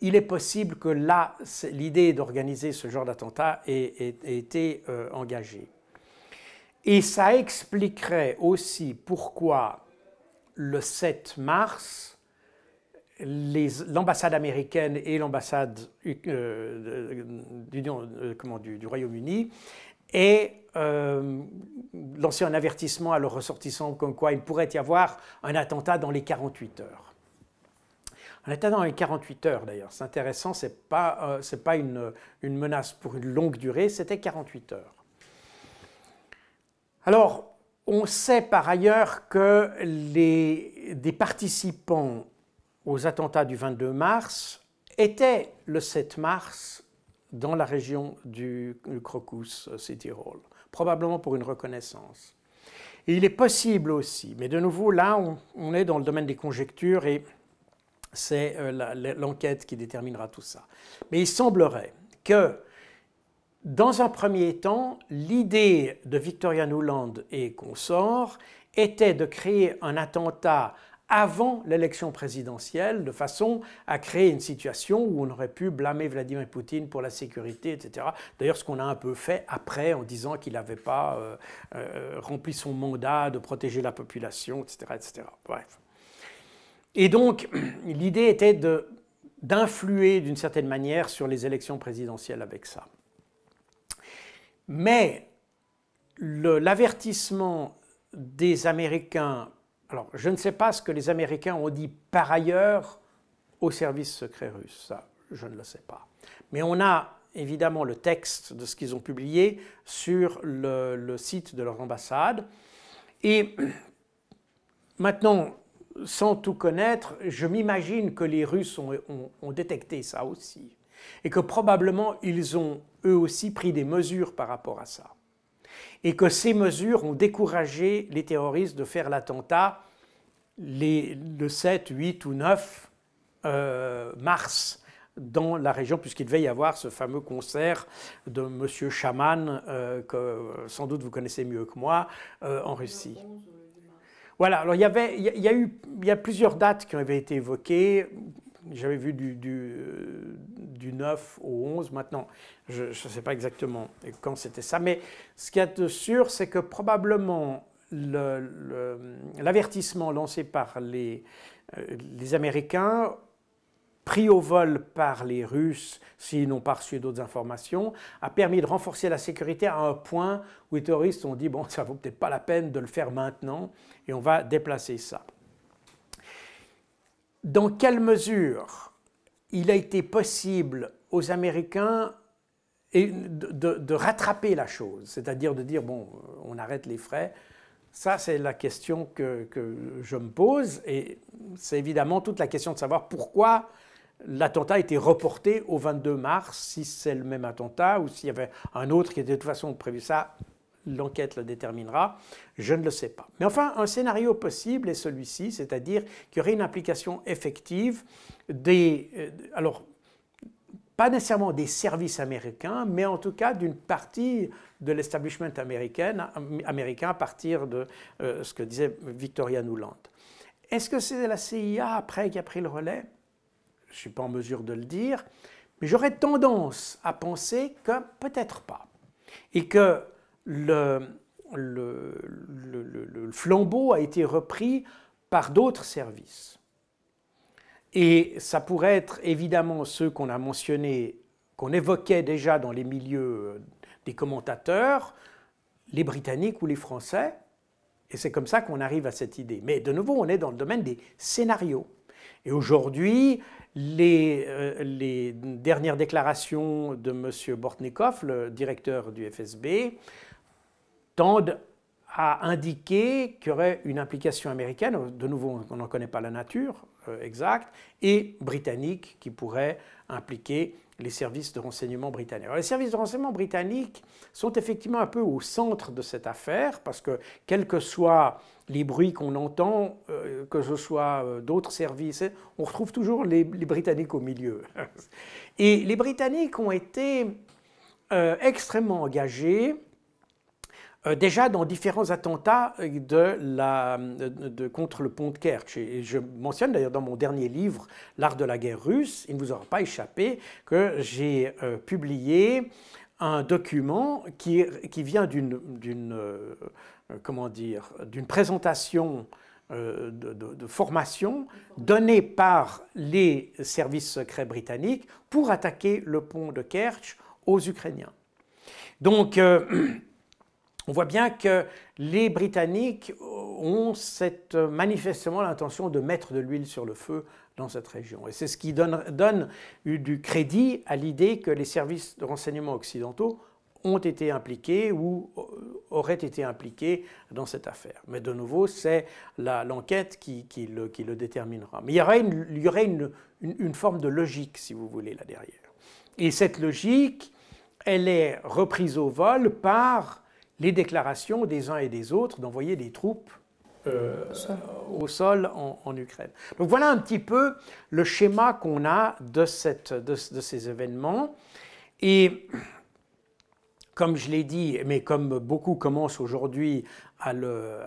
Speaker 2: il est possible que là, l'idée d'organiser ce genre d'attentat ait, été euh, engagée. Et ça expliquerait aussi pourquoi le 7 mars, l'ambassade américaine et l'ambassade euh, euh, du, du, Royaume-Uni et euh, lancer un avertissement à leurs ressortissants comme quoi il pourrait y avoir un attentat dans les 48 heures. Un attentat dans les 48 heures d'ailleurs, c'est intéressant, ce n'est pas, euh, c'est pas une, une, menace pour une longue durée, c'était 48 heures. Alors, on sait par ailleurs que les, des participants aux attentats du 22 mars était le 7 mars dans la région du, Crocus euh, City-Hall, probablement pour une reconnaissance. Et il est possible aussi, mais de nouveau là, on, est dans le domaine des conjectures et c'est euh, l'enquête qui déterminera tout ça. Mais il semblerait que, dans un premier temps, l'idée de Victoria Nuland et consorts était de créer un attentat avant l'élection présidentielle, de façon à créer une situation où on aurait pu blâmer Vladimir Poutine pour la sécurité, etc. D'ailleurs, ce qu'on a un peu fait après en disant qu'il n'avait pas euh, euh, rempli son mandat de protéger la population, etc. etc. Bref. Et donc, l'idée était d'influer d'une certaine manière sur les élections présidentielles avec ça. Mais l'avertissement des Américains alors, je ne sais pas ce que les Américains ont dit par ailleurs au service secret russe, ça, je ne le sais pas. Mais on a évidemment le texte de ce qu'ils ont publié sur le, site de leur ambassade. Et maintenant, sans tout connaître, je m'imagine que les Russes ont détecté ça aussi et que probablement ils ont eux aussi pris des mesures par rapport à ça et que ces mesures ont découragé les terroristes de faire l'attentat le 7, 8 ou 9 euh, mars dans la région, puisqu'il devait y avoir ce fameux concert de M. Chaman, euh, que sans doute vous connaissez mieux que moi, euh, en Russie. Voilà, alors il y, avait, il, y a eu, il y a plusieurs dates qui avaient été évoquées. J'avais vu du, 9 euh, au 11, maintenant je ne sais pas exactement quand c'était ça, mais ce qui est sûr, c'est que probablement l'avertissement lancé par les, euh, les Américains pris au vol par les Russes s'ils n'ont pas reçu d'autres informations, a permis de renforcer la sécurité à un point où les terroristes ont dit bon, ça vaut peut-être pas la peine de le faire maintenant et on va déplacer ça. Dans quelle mesure il a été possible aux Américains de, rattraper la chose, c'est-à-dire de dire, bon, euh, on arrête les frais. Ça, c'est la question que, que, je me pose, et c'est évidemment toute la question de savoir pourquoi l'attentat a été reporté au 22 mars, si c'est le même attentat, ou s'il y avait un autre qui était de toute façon prévu ça, l'enquête le déterminera, je ne le sais pas. Mais enfin, un scénario possible est celui-ci, c'est-à-dire qu'il y aurait une application effective des... Euh, alors, pas nécessairement des services américains, mais en tout cas d'une partie de l'establishment américain, à partir de euh, ce que disait Victoria Nuland. Est-ce que c'est la CIA après qui a pris le relais Je ne suis pas en mesure de le dire, mais j'aurais tendance à penser que peut-être pas. Et que le, le, flambeau a été repris par d'autres services. Et ça pourrait être évidemment ceux qu'on a mentionnés, qu'on évoquait déjà dans les milieux euh, des commentateurs, les Britanniques ou les Français. Et c'est comme ça qu'on arrive à cette idée. Mais de nouveau, on est dans le domaine des scénarios. Et aujourd'hui, les, euh, les dernières déclarations de M. Bortnikov, le directeur du FSB, tendent à indiquer qu'il y aurait une implication américaine, de nouveau on n'en connaît pas la nature euh, exacte, et britannique qui pourrait impliquer les services de renseignement britanniques. Alors, les services de renseignement britanniques sont effectivement un peu au centre de cette affaire parce que, quels que soient les bruits qu'on entend, euh, que ce soit euh, d'autres services, on retrouve toujours les Britanniques au milieu. et les Britanniques ont été extrêmement engagés euh, déjà dans différents attentats euh, euh, contre le pont de Kerch. Et je mentionne d'ailleurs dans mon dernier livre, L'art de la guerre russe, il ne vous aura pas échappé que j'ai publié un document qui, vient d'une, présentation de, de formation donnée par les services secrets britanniques pour attaquer le pont de Kerch aux Ukrainiens. Donc, on voit bien que les Britanniques ont euh, manifestement l'intention de mettre de l'huile sur le feu dans cette région. Et c'est ce qui donne, du crédit à l'idée que les services de renseignement occidentaux ont été impliqués ou euh, auraient été impliqués dans cette affaire. Mais de nouveau, c'est l'enquête qui, le, déterminera. Mais il y aurait, une, une, forme de logique, si vous voulez, là derrière. Et cette logique, elle est reprise au vol par les déclarations des uns et des autres d'envoyer des troupes euh, au sol en, Ukraine. Donc voilà un petit peu le schéma qu'on a de, ces événements. Et comme je l'ai dit, mais comme beaucoup commencent aujourd'hui à le,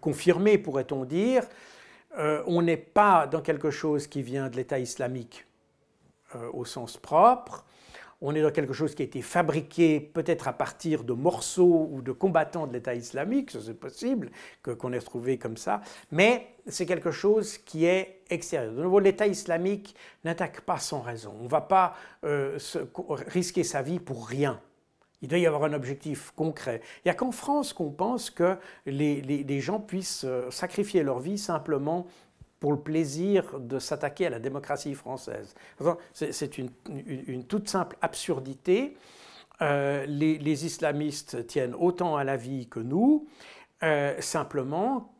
Speaker 2: confirmer, pourrait-on dire, euh, on n'est pas dans quelque chose qui vient de l'État islamique euh, au sens propre on est dans quelque chose qui a été fabriqué peut-être à partir de morceaux ou de combattants de l'État islamique, c'est possible qu'on ait trouvé comme ça, mais c'est quelque chose qui est extérieur. De nouveau, l'État islamique n'attaque pas sans raison. On ne va pas euh, risquer sa vie pour rien. Il doit y avoir un objectif concret. Il n'y a qu'en France qu'on pense que les gens puissent euh, sacrifier leur vie simplement pour le plaisir de s'attaquer à la démocratie française. C'est une, toute simple absurdité. Euh, les, islamistes tiennent autant à la vie que nous, euh, simplement,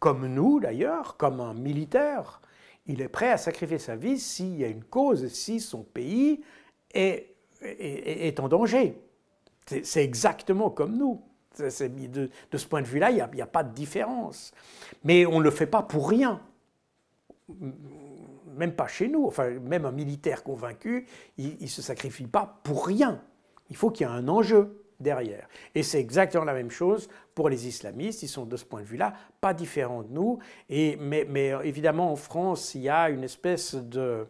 Speaker 2: comme nous d'ailleurs, comme un militaire, il est prêt à sacrifier sa vie s'il y a une cause, si son pays est, est, en danger. C'est exactement comme nous. de, ce point de vue-là, il n'y a, a pas de différence. Mais on ne le fait pas pour rien même pas chez nous, enfin même un militaire convaincu, il ne se sacrifie pas pour rien. Il faut qu'il y ait un enjeu derrière. Et c'est exactement la même chose pour les islamistes, ils sont de ce point de vue-là pas différents de nous. Et, mais, mais, évidemment en France, il y a une espèce de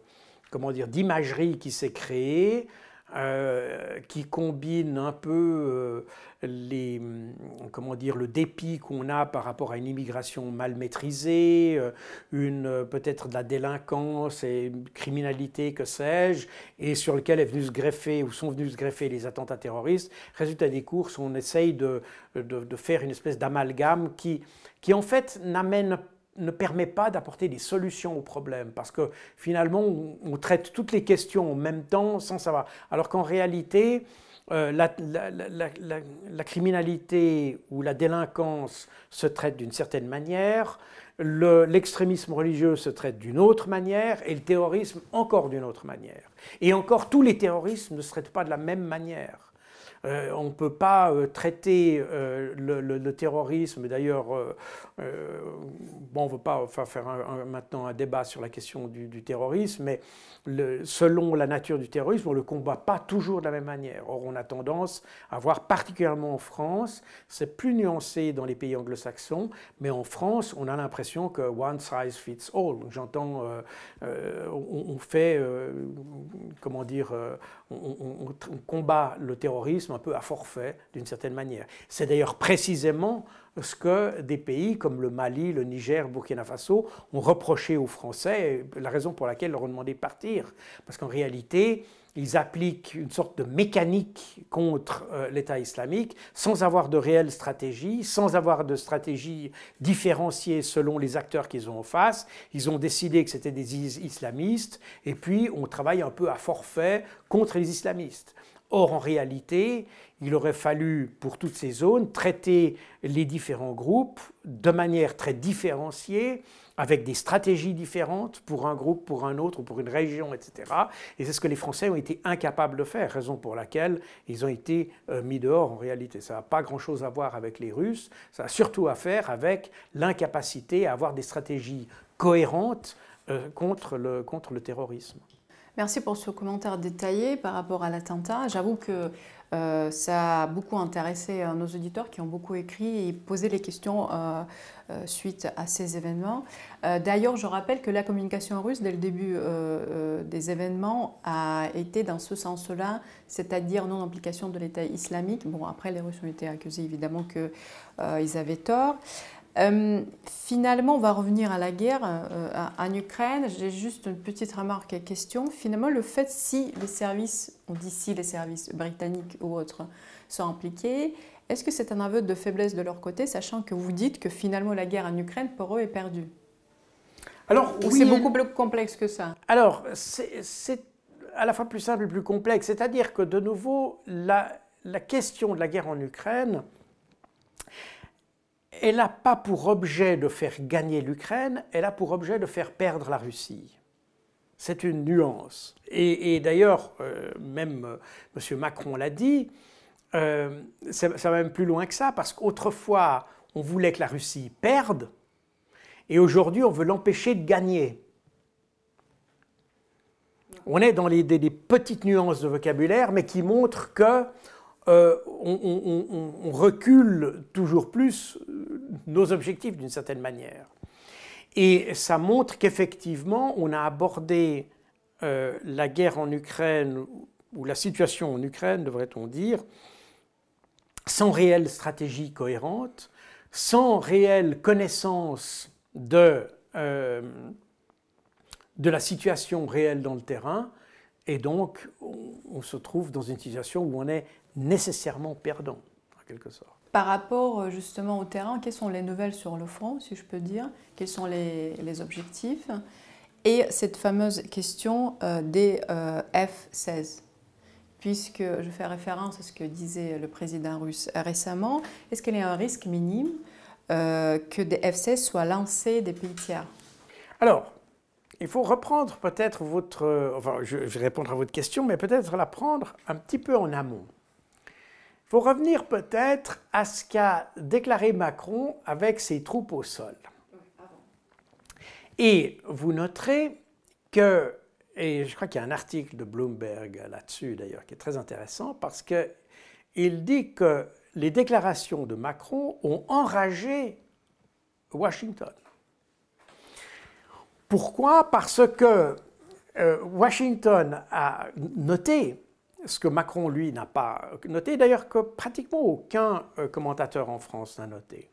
Speaker 2: comment dire d'imagerie qui s'est créée. Euh, qui combine un peu euh, les, hum, comment dire, le dépit qu'on a par rapport à une immigration mal maîtrisée, euh, une peut-être de la délinquance et criminalité, que sais-je, et sur lequel est venu se greffer ou sont venus se greffer les attentats terroristes. Résultat des courses, on essaye de, de, de faire une espèce d'amalgame qui, qui en fait n'amène pas ne permet pas d'apporter des solutions aux problèmes parce que finalement on, traite toutes les questions en même temps sans savoir. Alors qu'en réalité, euh, la, criminalité ou la délinquance se traite d'une certaine manière, l'extrémisme religieux se traite d'une autre manière et le terrorisme encore d'une autre manière. Et encore tous les terrorismes ne se traitent pas de la même manière. Euh, on ne peut pas euh, traiter euh, le, terrorisme. D'ailleurs, bon, on ne veut pas faire maintenant un débat sur la question du, terrorisme, mais selon la nature du terrorisme, on ne le combat pas toujours de la même manière. Or, on a tendance à voir, particulièrement en France, c'est plus nuancé dans les pays anglo-saxons, mais en France, on a l'impression que one size fits all. J'entends, on, fait, comment dire, on combat le terrorisme un peu à forfait d'une certaine manière. C'est d'ailleurs précisément ce que des pays comme le Mali, le Niger, Burkina Faso ont reproché aux Français, la raison pour laquelle ils leur ont demandé de partir. Parce qu'en réalité, ils appliquent une sorte de mécanique contre euh, l'État islamique sans avoir de réelle stratégie, sans avoir de stratégie différenciée selon les acteurs qu'ils ont en face. Ils ont décidé que c'était des islamistes et puis on travaille un peu à forfait contre les islamistes. Or, en réalité, il aurait fallu, pour toutes ces zones, traiter les différents groupes de manière très différenciée, avec des stratégies différentes pour un groupe, pour un autre, pour une région, etc. Et c'est ce que les Français ont été incapables de faire, raison pour laquelle ils ont été euh, mis dehors en réalité. Ça n'a pas grand-chose à voir avec les Russes, ça a surtout à faire avec l'incapacité à avoir des stratégies cohérentes euh, contre le, contre le terrorisme.
Speaker 1: Merci pour ce commentaire détaillé par rapport à l'attentat. J'avoue que euh, ça a beaucoup intéressé euh, nos auditeurs qui ont beaucoup écrit et posé les questions euh, suite à ces événements. D'ailleurs, je rappelle que la communication russe, dès le début des événements, a été dans ce sens-là, c'est-à-dire non-implication de l'État islamique. Bon, après, les Russes ont été accusés évidemment qu'ils avaient tort. Euh, finalement, on va revenir à la guerre en euh, Ukraine. J'ai juste une petite remarque et question. Finalement, le fait si les services, on dit si les services britanniques ou autres sont impliqués, est-ce que c'est un aveu de faiblesse de leur côté, sachant que vous dites que finalement la guerre en Ukraine pour eux est perdue Alors, ou c'est beaucoup
Speaker 2: plus complexe que ça Alors, c'est à la fois plus simple et plus complexe. C'est-à-dire que de nouveau, la, la question de la guerre en Ukraine elle n'a pas pour objet de faire gagner l'Ukraine, elle a pour objet de faire perdre la Russie. C'est une nuance. Et, d'ailleurs, euh, même euh, M. Macron l'a dit, euh, ça, va même plus loin que ça, parce qu'autrefois, on voulait que la Russie perde, et aujourd'hui, on veut l'empêcher de gagner. On est dans l'idée des petites nuances de vocabulaire, mais qui montrent que euh, on, recule toujours plus euh, nos objectifs d'une certaine manière. Et ça montre qu'effectivement, on a abordé euh, la guerre en Ukraine, ou la situation en Ukraine, devrait-on dire, sans réelle stratégie cohérente, sans réelle connaissance de, de la situation réelle dans le terrain, et donc on, se trouve dans une situation où on est nécessairement perdant, en quelque sorte.
Speaker 1: Par rapport euh, justement au terrain, quelles sont les nouvelles sur le front, si je peux dire Quels sont les, objectifs Et cette fameuse question euh, des euh, F-16 puisque je fais référence à ce que disait le président russe récemment, est-ce qu'il y a un risque minime que des F-16 soient lancés des pays tiers Alors,
Speaker 2: il faut reprendre peut-être votre... Enfin, je vais répondre à votre question, mais peut-être la prendre un petit peu en amont. Il faut revenir peut-être à ce qu'a déclaré Macron avec ses troupes au sol. Et vous noterez que, et je crois qu'il y a un article de Bloomberg là-dessus d'ailleurs qui est très intéressant parce qu'il dit que les déclarations de Macron ont enragé Washington. Pourquoi Parce que euh, Washington a noté ce que Macron, lui, n'a pas noté, d'ailleurs que pratiquement aucun euh, commentateur en France n'a noté,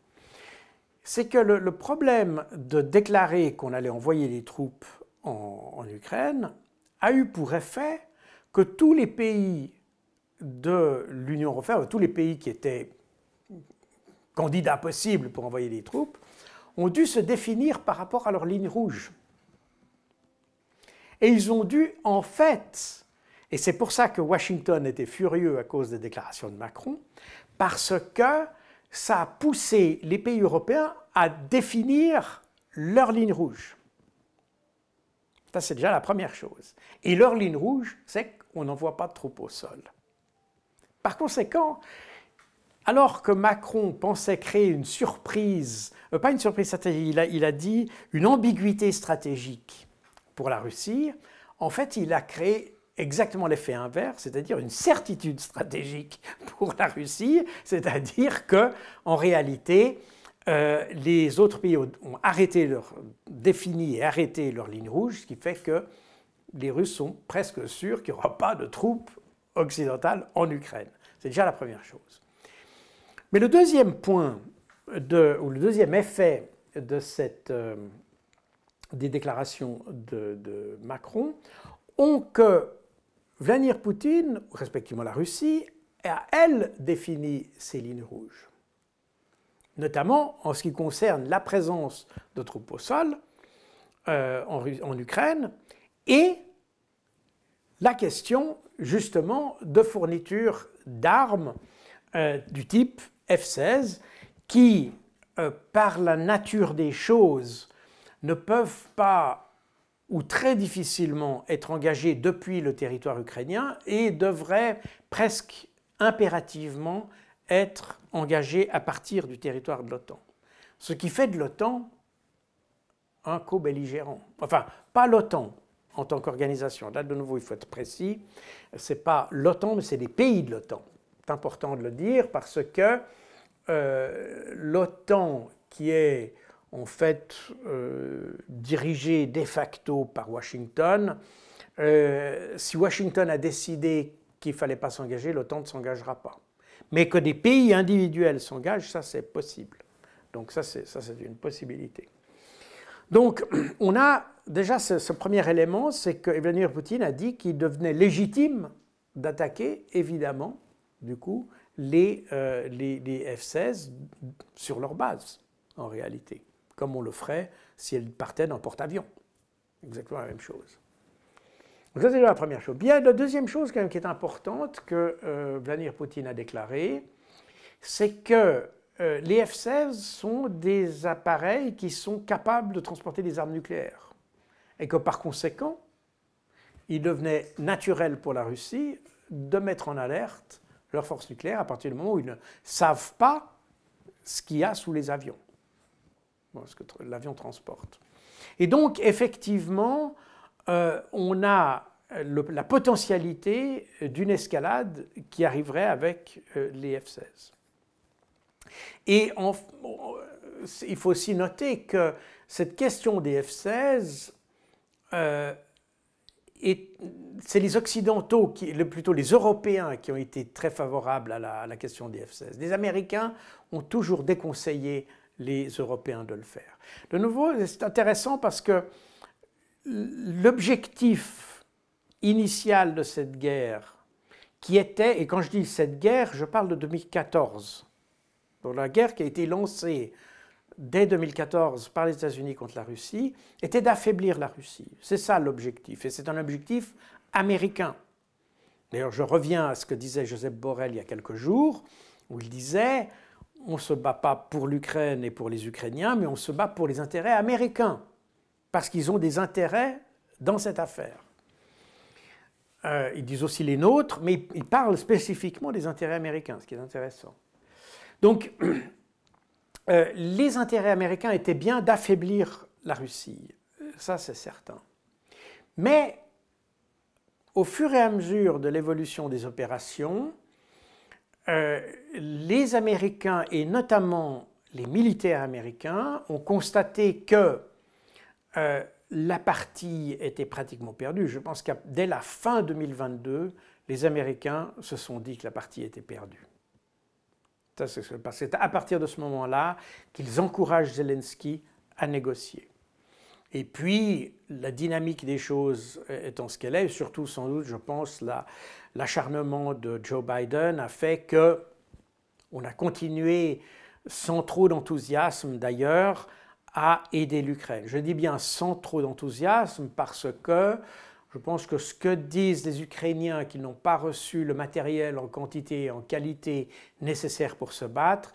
Speaker 2: c'est que le, problème de déclarer qu'on allait envoyer des troupes en, en Ukraine a eu pour effet que tous les pays de l'Union européenne, tous les pays qui étaient candidats possibles pour envoyer des troupes, ont dû se définir par rapport à leur ligne rouge. Et ils ont dû, en fait, et c'est pour ça que Washington était furieux à cause des déclarations de Macron, parce que ça a poussé les pays européens à définir leur ligne rouge. Ça, c'est déjà la première chose. Et leur ligne rouge, c'est qu'on n'envoie pas de au sol. Par conséquent, alors que Macron pensait créer une surprise, euh, pas une surprise stratégique, il a, il a dit une ambiguïté stratégique pour la Russie, en fait, il a créé exactement l'effet inverse, c'est-à-dire une certitude stratégique pour la Russie, c'est-à-dire que en réalité euh, les autres pays ont arrêté leur défini et arrêté leur ligne rouge, ce qui fait que les Russes sont presque sûrs qu'il n'y aura pas de troupes occidentales en Ukraine. C'est déjà la première chose. Mais le deuxième point de, ou le deuxième effet de cette, euh, des déclarations de, de Macron ont que Vladimir Poutine, respectivement la Russie, a, elle, défini ses lignes rouges, notamment en ce qui concerne la présence de troupes au sol euh, en, Ukraine et la question justement de fourniture d'armes euh, du type F-16 qui, euh, par la nature des choses, ne peuvent pas ou très difficilement être engagé depuis le territoire ukrainien et devrait presque impérativement être engagé à partir du territoire de l'OTAN. Ce qui fait de l'OTAN un co-belligérant. Enfin, pas l'OTAN en tant qu'organisation. Là, de nouveau, il faut être précis. Ce n'est pas l'OTAN, mais c'est les pays de l'OTAN. C'est important de le dire parce que euh, l'OTAN, qui est en fait euh, dirigé de facto par Washington. Euh, si Washington a décidé qu'il ne fallait pas s'engager, l'OTAN ne s'engagera pas. Mais que des pays individuels s'engagent, ça c'est possible. Donc ça c'est une possibilité. Donc on a déjà ce, premier élément, c'est que Vladimir Poutine a dit qu'il devenait légitime d'attaquer évidemment du coup les, euh, les F-16 sur leur base en réalité comme on le ferait si elle partait d'un porte-avions. Exactement la même chose. Donc ça, c'est la première chose. Bien, la deuxième chose quand même qui est importante que euh, Vladimir Poutine a déclaré, c'est que euh, les F-16 sont des appareils qui sont capables de transporter des armes nucléaires. Et que par conséquent, il devenait naturel pour la Russie de mettre en alerte leurs forces nucléaires à partir du moment où ils ne savent pas ce qu'il y a sous les avions ce que l'avion transporte. Et donc, effectivement, euh, on a la potentialité d'une escalade qui arriverait avec euh, les F-16. Et euh, il faut aussi noter que cette question des F-16, c'est les Occidentaux, qui, plutôt les Européens, qui ont été très favorables à la, à la question des F-16. Les Américains ont toujours déconseillé les Européens de le faire. De nouveau, c'est intéressant parce que l'objectif initial de cette guerre, qui était, et quand je dis cette guerre, je parle de 2014, donc la guerre qui a été lancée dès 2014 par les États-Unis contre la Russie, était d'affaiblir la Russie. C'est ça l'objectif, et c'est un objectif américain. D'ailleurs, je reviens à ce que disait Joseph Borrell il y a quelques jours, où il disait on ne se bat pas pour l'Ukraine et pour les Ukrainiens, mais on se bat pour les intérêts américains, parce qu'ils ont des intérêts dans cette affaire. Euh, ils disent aussi les nôtres, mais ils parlent spécifiquement des intérêts américains, ce qui est intéressant. Donc, euh, les intérêts américains étaient bien d'affaiblir la Russie, ça c'est certain. Mais au fur et à mesure de l'évolution des opérations, euh, les Américains et notamment les militaires américains ont constaté que euh, la partie était pratiquement perdue. Je pense qu'à dès la fin 2022, les Américains se sont dit que la partie était perdue. c'est à partir de ce moment-là qu'ils encouragent Zelensky à négocier. Et puis, la dynamique des choses étant ce qu'elle est, et surtout sans doute, je pense, l'acharnement de Joe Biden a fait que on a continué sans trop d'enthousiasme d'ailleurs à aider l'Ukraine. Je dis bien sans trop d'enthousiasme parce que je pense que ce que disent les Ukrainiens qui n'ont pas reçu le matériel en quantité et en qualité nécessaire pour se battre,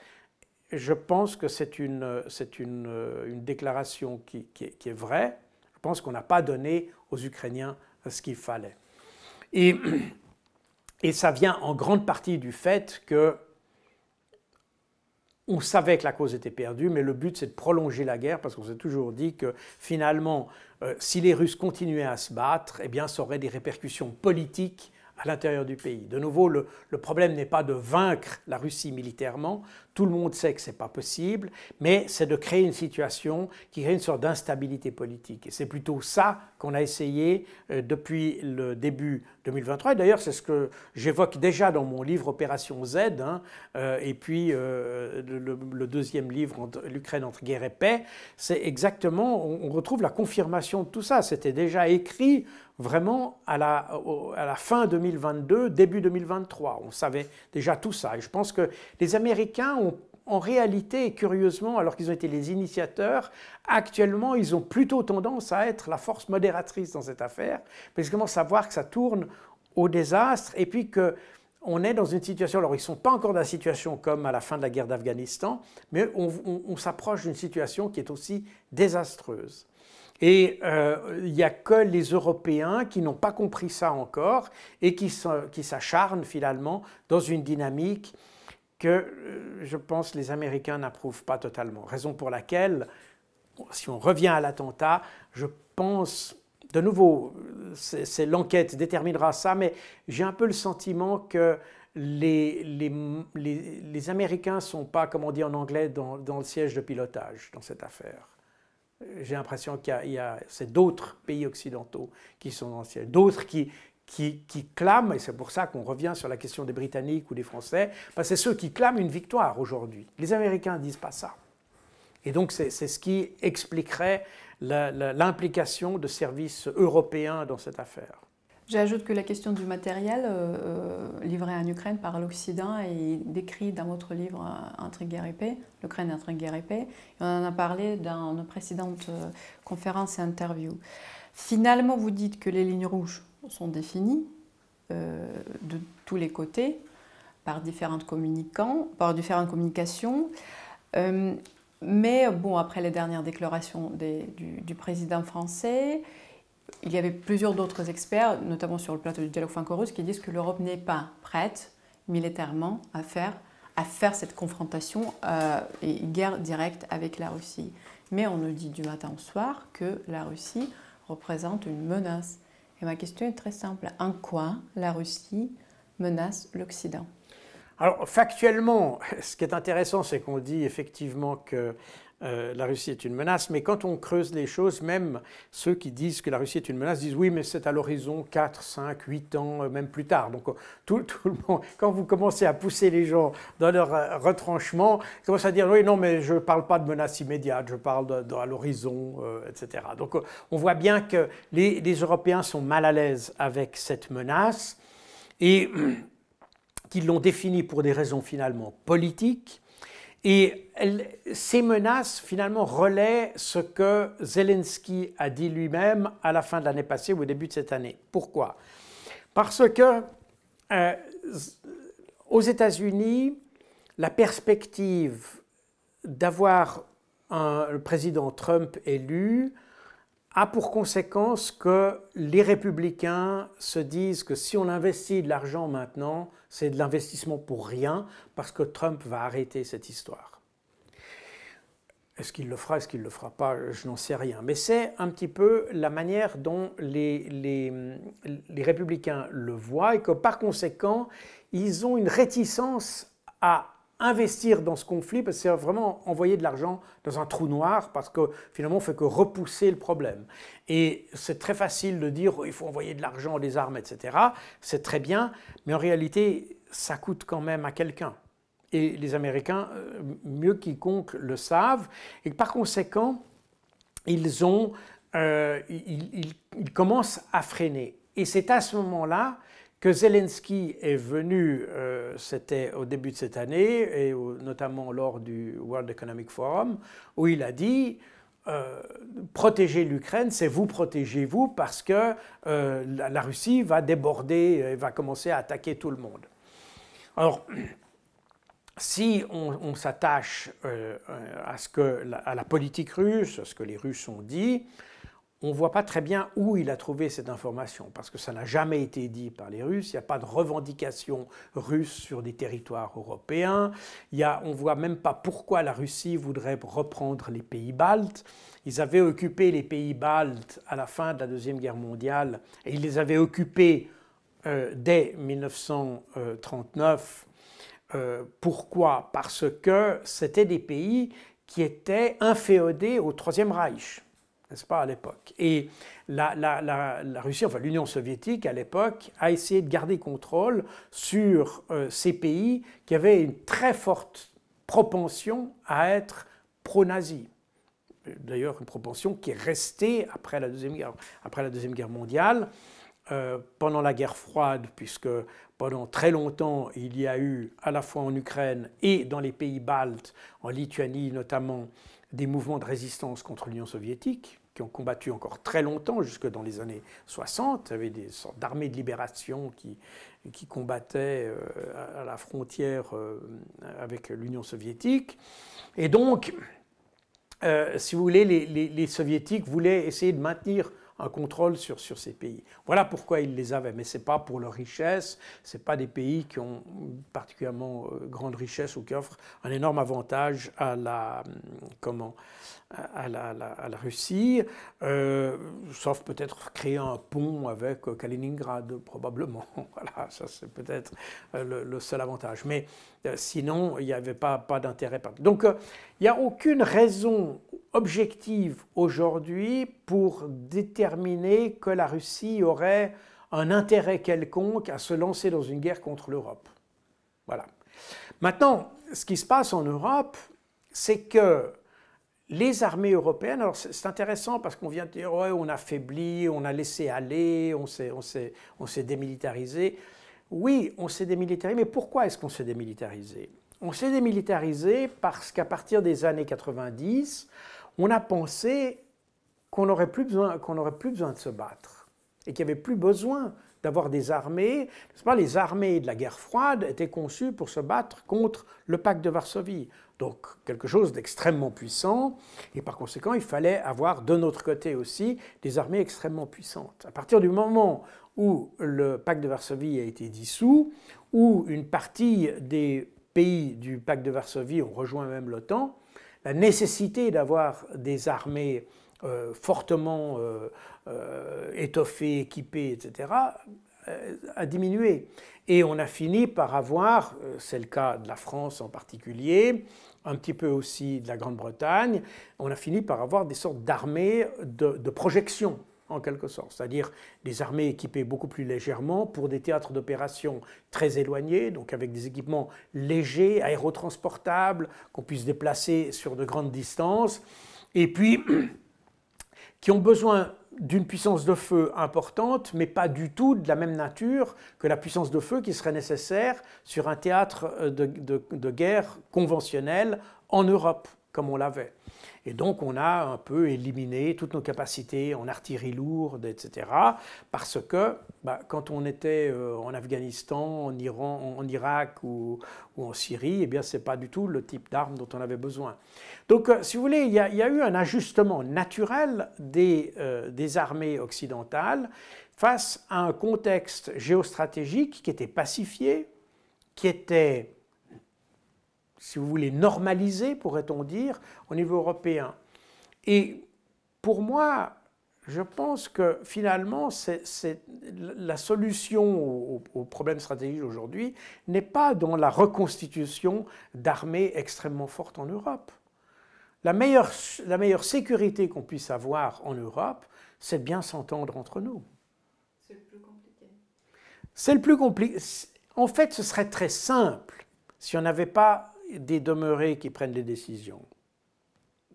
Speaker 2: je pense que c'est une, une, une, déclaration qui, est, vraie. Je pense qu'on n'a pas donné aux Ukrainiens ce qu'il fallait. Et, et, ça vient en grande partie du fait que on savait que la cause était perdue, mais le but c'est de prolonger la guerre parce qu'on s'est toujours dit que finalement, euh, si les Russes continuaient à se battre, eh bien, ça aurait des répercussions politiques à l'intérieur du pays. De nouveau, le, le problème n'est pas de vaincre la Russie militairement, tout le monde sait que ce n'est pas possible, mais c'est de créer une situation qui crée une sorte d'instabilité politique. Et c'est plutôt ça qu'on a essayé euh, depuis le début 2023. D'ailleurs, c'est ce que j'évoque déjà dans mon livre Opération Z, hein, euh, et puis euh, le, deuxième livre, L'Ukraine entre guerre et paix. C'est exactement, on, retrouve la confirmation de tout ça. C'était déjà écrit vraiment à la, à la, fin 2022, début 2023. On savait déjà tout ça. Et je pense que les Américains ont en réalité, curieusement, alors qu'ils ont été les initiateurs, actuellement, ils ont plutôt tendance à être la force modératrice dans cette affaire, parce qu'ils commencent à voir que ça tourne au désastre et puis qu'on est dans une situation, alors ils ne sont pas encore dans la situation comme à la fin de la guerre d'Afghanistan, mais on, s'approche d'une situation qui est aussi désastreuse. Et euh, il n'y a que les Européens qui n'ont pas compris ça encore et qui s'acharnent finalement dans une dynamique que euh, je pense les Américains n'approuvent pas totalement. Raison pour laquelle, si on revient à l'attentat, je pense, de nouveau, c'est l'enquête déterminera ça, mais j'ai un peu le sentiment que les, Américains ne sont pas, comme on dit en anglais, dans, le siège de pilotage dans cette affaire. J'ai l'impression qu'il y a, c'est d'autres pays occidentaux qui sont dans le siège, d'autres qui, qui, clament, et c'est pour ça qu'on revient sur la question des Britanniques ou des Français, parce que c'est ceux qui clament une victoire aujourd'hui. Les Américains ne disent pas ça. Et donc c'est ce qui expliquerait l'implication de services européens dans cette affaire.
Speaker 1: J'ajoute que la question du matériel euh, euh, livré en Ukraine par l'Occident est décrite dans votre livre Intrigue euh, guerre épée, l'Ukraine intrigue guerre on en a parlé dans nos précédentes conférences et interviews. Finalement, vous dites que les lignes rouges sont définis euh, de tous les côtés par différentes, communicants, par différentes communications. Euh, mais bon, après les dernières déclarations du, président français, il y avait plusieurs d'autres experts, notamment sur le plateau du dialogue franco-russe, qui disent que l'Europe n'est pas prête militairement à faire, cette confrontation euh, et guerre directe avec la Russie. Mais on nous dit du matin au soir que la Russie représente une menace et ma question est très simple. En quoi la Russie menace l'Occident
Speaker 2: alors factuellement, ce qui est intéressant, c'est qu'on dit effectivement que euh, la Russie est une menace. Mais quand on creuse les choses, même ceux qui disent que la Russie est une menace disent oui, mais c'est à l'horizon 4, 5, 8 ans, euh, même plus tard. Donc euh, tout, le monde, quand vous commencez à pousser les gens dans leur retranchement, ils commencent à dire oui, non, mais je ne parle pas de menace immédiate, je parle de, à l'horizon, etc. Donc on voit bien que les Européens sont mal à l'aise avec cette menace et qu'ils l'ont définie pour des raisons finalement politiques et ces menaces, finalement, relaient ce que Zelensky a dit lui-même à la fin de l'année passée ou au début de cette année. Pourquoi Parce que euh, aux États-Unis, la perspective d'avoir un président Trump élu a pour conséquence que les républicains se disent que si on investit de l'argent maintenant, c'est de l'investissement pour rien, parce que Trump va arrêter cette histoire. Est-ce qu'il le fera, est-ce qu'il ne le fera pas, je n'en sais rien. Mais c'est un petit peu la manière dont les, les, les républicains le voient et que par conséquent, ils ont une réticence à investir dans ce conflit parce c'est vraiment envoyer de l'argent dans un trou noir parce que finalement on fait que repousser le problème. Et c'est très facile de dire oh, il faut envoyer de l'argent, des armes, etc. C'est très bien, mais en réalité ça coûte quand même à quelqu'un. Et les Américains, euh, mieux quiconque, le savent. Et par conséquent, ils, ont, euh, ils commencent à freiner. Et c'est à ce moment-là que Zelensky est venu, euh, c'était au début de cette année, et notamment lors du World Economic Forum, où il a dit euh, protéger l'Ukraine, c'est vous protéger vous parce que euh, la, Russie va déborder et va commencer à attaquer tout le monde. Alors, si on, s'attache euh, à, ce que, à la politique russe, à ce que les Russes ont dit, on ne voit pas très bien où il a trouvé cette information, parce que ça n'a jamais été dit par les Russes, il n'y a pas de revendication russe sur des territoires européens, il y a, on ne voit même pas pourquoi la Russie voudrait reprendre les pays baltes. Ils avaient occupé les pays baltes à la fin de la Deuxième Guerre mondiale, et ils les avaient occupés euh, dès 1939. Euh, pourquoi Parce que c'était des pays qui étaient inféodés au Troisième Reich n'est-ce pas, à l'époque. Et la, Russie, enfin l'Union soviétique à l'époque, a essayé de garder contrôle sur euh, ces pays qui avaient une très forte propension à être pro-nazis. D'ailleurs, une propension qui est restée après la Deuxième Guerre, après la deuxième guerre mondiale, euh, pendant la guerre froide, puisque pendant très longtemps, il y a eu à la fois en Ukraine et dans les pays baltes, en Lituanie notamment, des mouvements de résistance contre l'Union soviétique, qui ont combattu encore très longtemps, jusque dans les années 60. Il y avait des sortes d'armées de libération qui, qui combattaient euh, à la frontière euh, avec l'Union soviétique. Et donc, euh, si vous voulez, les, les, les soviétiques voulaient essayer de maintenir un contrôle sur, ces pays. Voilà pourquoi ils les avaient, mais ce n'est pas pour leur richesse, ce n'est pas des pays qui ont particulièrement euh, grande richesse ou qui offrent un énorme avantage à la, hum, comment, à la, Russie, euh, sauf peut-être créer un pont avec Kaliningrad, probablement. voilà, ça c'est peut-être euh, le, seul avantage. Mais euh, sinon, il n'y avait pas, pas d'intérêt. Donc, il n'y a aucune raison objective aujourd'hui pour déterminer que la Russie aurait un intérêt quelconque à se lancer dans une guerre contre l'Europe. Voilà. Maintenant, ce qui se passe en Europe, c'est que les armées européennes, alors c'est intéressant parce qu'on vient de dire ouais, on a faibli, on a laissé aller, on s'est démilitarisé. Oui, on s'est démilitarisé, mais pourquoi est-ce qu'on s'est démilitarisé On s'est démilitarisé parce qu'à partir des années 90, on a pensé qu'on n'aurait plus, plus besoin de se battre et qu'il n'y avait plus besoin d'avoir des armées. les armées de la guerre froide étaient conçues pour se battre contre le pacte de Varsovie. Donc quelque chose d'extrêmement puissant, et par conséquent, il fallait avoir de notre côté aussi des armées extrêmement puissantes. À partir du moment où le pacte de Varsovie a été dissous, où une partie des pays du pacte de Varsovie ont rejoint même l'OTAN, la nécessité d'avoir des armées euh, fortement euh, euh, étoffées, équipées, etc., a diminué. Et on a fini par avoir, c'est le cas de la France en particulier, un petit peu aussi de la Grande-Bretagne, on a fini par avoir des sortes d'armées de, projection en quelque sorte, c'est-à-dire des armées équipées beaucoup plus légèrement pour des théâtres d'opération très éloignés, donc avec des équipements légers, aérotransportables, qu'on puisse déplacer sur de grandes distances, et puis qui ont besoin d'une puissance de feu importante, mais pas du tout de la même nature que la puissance de feu qui serait nécessaire sur un théâtre euh, de, guerre conventionnel en Europe, comme on l'avait. Et donc on a un peu éliminé toutes nos capacités en artillerie lourde, etc. Parce que bah, quand on était euh, en Afghanistan, en Iran, en Irak ou, en Syrie, eh bien c'est pas du tout le type d'armes dont on avait besoin. Donc euh, si vous voulez, il y, a eu un ajustement naturel euh, des armées occidentales face à un contexte géostratégique qui était pacifié, qui était si vous voulez, normaliser, pourrait-on dire, au niveau européen. Et pour moi, je pense que finalement, la solution au, problèmes problème stratégique d'aujourd'hui n'est pas dans la reconstitution d'armées extrêmement fortes en Europe. La meilleure, la meilleure sécurité qu'on puisse avoir en Europe, c'est de bien s'entendre entre nous.
Speaker 1: C'est le plus compliqué.
Speaker 2: C'est le plus compliqué. En fait, ce serait très simple si on n'avait pas des demeurés qui prennent les décisions.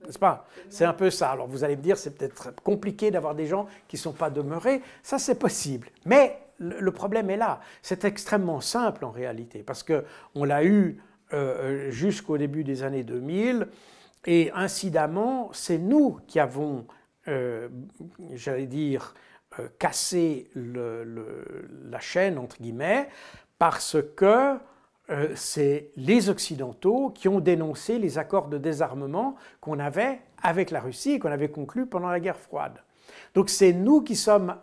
Speaker 2: N'est-ce pas C'est un peu ça. Alors vous allez me dire, c'est peut-être compliqué d'avoir des gens qui ne sont pas demeurés. Ça, c'est possible. Mais le problème est là. C'est extrêmement simple en réalité, parce qu'on l'a eu euh, euh, jusqu'au début des années 2000, et incidemment, c'est nous qui avons, euh, j'allais dire, cassé la chaîne, entre guillemets, parce que euh, c'est les Occidentaux qui ont dénoncé les accords de désarmement qu'on avait avec la Russie et qu'on avait conclus pendant la guerre froide. Donc c'est nous qui sommes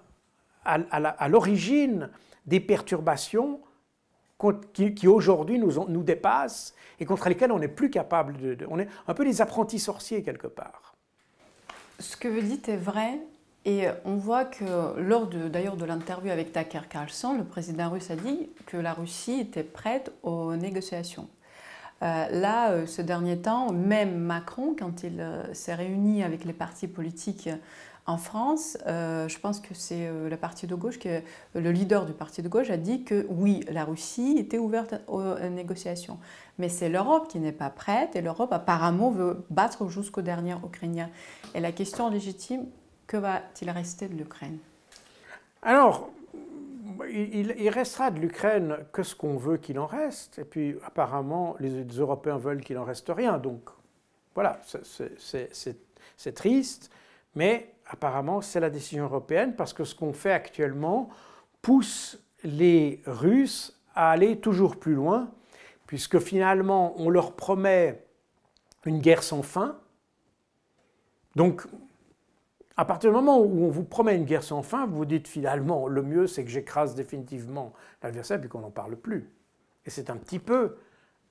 Speaker 2: à, l'origine des perturbations qui, aujourd'hui nous, dépassent et contre lesquelles on n'est plus capable de, On est un peu les apprentis sorciers quelque part.
Speaker 1: Ce que vous dites est vrai, et euh, on voit que lors d'ailleurs de, l'interview avec Tucker Carlson, le président russe a dit que la Russie était prête aux négociations. Euh, là, euh, ce dernier temps, même Macron, quand il s'est réuni avec les partis politiques en France, je pense que c'est le parti de gauche, que, le leader du parti de gauche a dit que oui, la Russie était ouverte aux négociations. Mais c'est l'Europe qui n'est pas prête et l'Europe apparemment veut battre jusqu'au dernier Ukrainien. Et la question légitime, que va-t-il rester de l'Ukraine
Speaker 2: Alors, il, restera de l'Ukraine que ce qu'on veut qu'il en reste. Et puis apparemment, les, Européens veulent qu'il en reste rien. Donc voilà, c'est triste, mais apparemment, c'est la décision européenne parce que ce qu'on fait actuellement pousse les Russes à aller toujours plus loin, puisque finalement, on leur promet une guerre sans fin. Donc à partir du moment où on vous promet une guerre sans fin, vous dites finalement, le mieux c'est que j'écrase définitivement l'adversaire puis qu'on n'en parle plus. Et c'est un petit peu,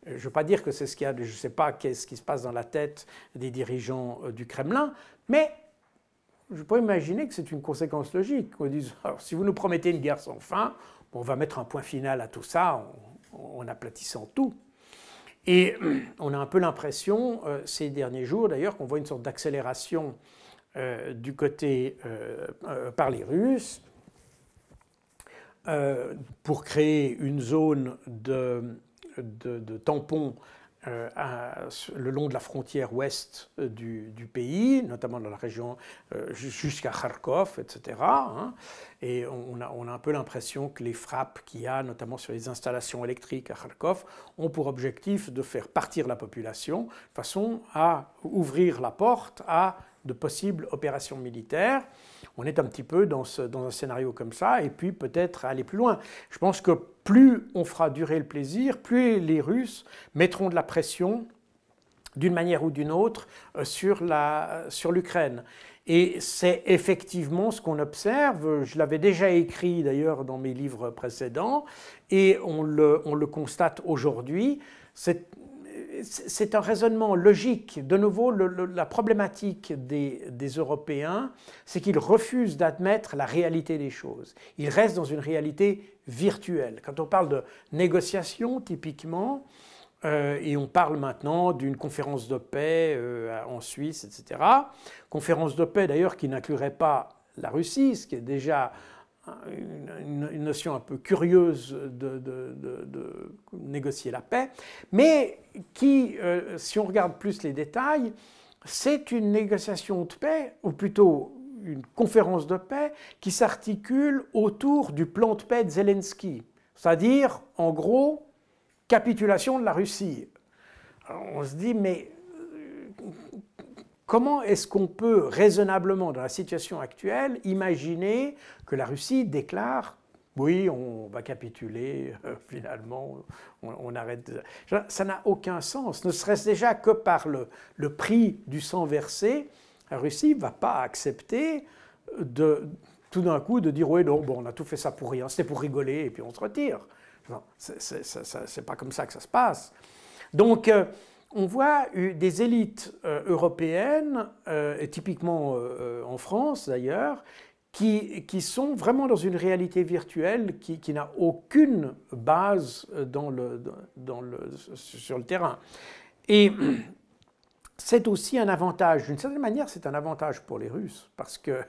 Speaker 2: je ne veux pas dire que c'est ce qu'il y a, je ne sais pas qu'est-ce qui se passe dans la tête des dirigeants euh, du Kremlin, mais je peux imaginer que c'est une conséquence logique. On dit, si vous nous promettez une guerre sans fin, on va mettre un point final à tout ça en, en aplatissant tout. Et on a un peu l'impression, euh, ces derniers jours d'ailleurs, qu'on voit une sorte d'accélération euh, du côté euh, euh, par les Russes pour créer une zone de, de, tampon le long de la frontière ouest du, pays, notamment dans la région jusqu'à Kharkov, etc. Et hein. on a, on a, un peu l'impression que les frappes qu'il y a, notamment sur les installations électriques à Kharkov, ont pour objectif de faire partir la population, de façon à ouvrir la porte à de possibles opérations militaires. On est un petit peu dans, un scénario comme ça, et puis peut-être aller plus loin. Je pense que plus on fera durer le plaisir, plus les Russes mettront de la pression d'une manière ou d'une autre euh, euh, sur l'Ukraine. et c'est effectivement ce qu'on observe. Je l'avais déjà écrit d'ailleurs dans mes livres précédents, et le, on le constate aujourd'hui c'est un raisonnement logique. De nouveau, la problématique des, Européens, c'est qu'ils refusent d'admettre la réalité des choses. Ils restent dans une réalité virtuelle. Quand on parle de négociation, typiquement, euh, et on parle maintenant d'une conférence de paix euh, en Suisse, etc. Conférence de paix d'ailleurs qui n'inclurait pas la Russie, ce qui est déjà une, notion un peu curieuse de, négocier la paix, mais qui, euh, si on regarde plus les détails, c'est une négociation de paix, ou plutôt une conférence de paix, qui s'articule autour du plan de paix de Zelensky, c'est-à-dire, en gros, capitulation de la Russie. on se dit, mais Comment est-ce qu'on peut raisonnablement, dans la situation actuelle, imaginer que la Russie déclare oui, on va capituler, euh, finalement, on, arrête. Ça n'a aucun sens, ne serait-ce déjà que par le, prix du sang versé. La Russie ne va pas accepter de, tout d'un coup de dire oui, non, bon, on a tout fait ça pour rien, c'était pour rigoler et puis on se retire. Non, c'est pas comme ça que ça se passe. Donc, euh, on voit des élites euh, européennes, euh, et typiquement euh, en France d'ailleurs, qui, sont vraiment dans une réalité virtuelle qui, n'a aucune base sur le terrain. Et c'est aussi un avantage, d'une certaine manière c'est un avantage pour les Russes, parce que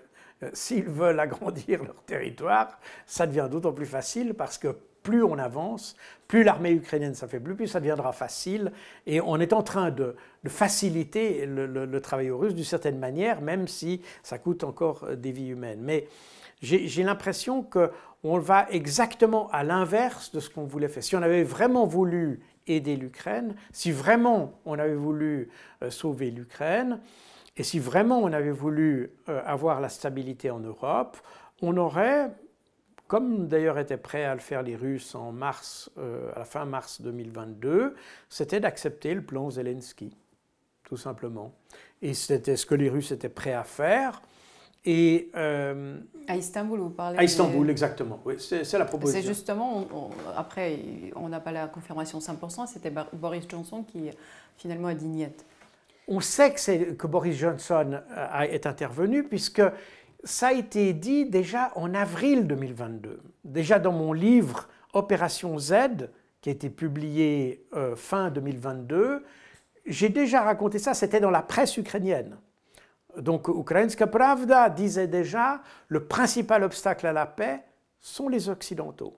Speaker 2: s'ils veulent agrandir leur territoire, ça devient d'autant plus facile parce que plus on avance, plus l'armée ukrainienne fait plus ça deviendra facile. Et on est en train de, faciliter le, travail aux Russes d'une certaine manière, même si ça coûte encore euh, des vies humaines. Mais j'ai l'impression qu'on va exactement à l'inverse de ce qu'on voulait faire. Si on avait vraiment voulu aider l'Ukraine, si vraiment on avait voulu euh, sauver l'Ukraine, et si vraiment on avait voulu euh, avoir la stabilité en Europe, on aurait comme d'ailleurs étaient prêts à le faire les Russes en mars, euh, à la fin mars 2022, c'était d'accepter le plan Zelensky, tout simplement. Et c'était ce que les Russes étaient prêts à faire. Et, euh,
Speaker 1: à Istanbul, vous parlez À Istanbul, exactement.
Speaker 2: c'est la proposition. C'est
Speaker 1: justement, après, on n'a pas la confirmation 100%, c'était Boris Johnson qui finalement a dit niette. On sait
Speaker 2: que, Boris Johnson euh, est intervenu, puisque ça a été dit déjà en avril 2022. Déjà dans mon livre Opération Z, qui a été publié euh, fin 2022, j'ai déjà raconté ça, c'était dans la presse ukrainienne. Donc Ukrainska Pravda disait déjà, le principal obstacle à la paix sont les Occidentaux.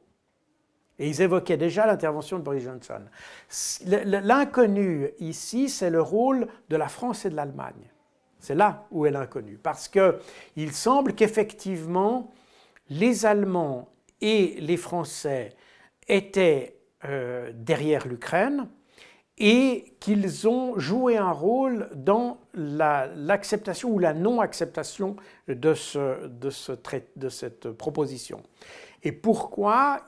Speaker 2: Et ils évoquaient déjà l'intervention de Boris Johnson. L'inconnu ici, c'est le rôle de la France et de l'Allemagne. C'est là où est l'inconnu. Parce qu'il semble qu'effectivement, les Allemands et les Français étaient euh, derrière l'Ukraine et qu'ils ont joué un rôle dans l'acceptation ou la non-acceptation de cette proposition. Et pourquoi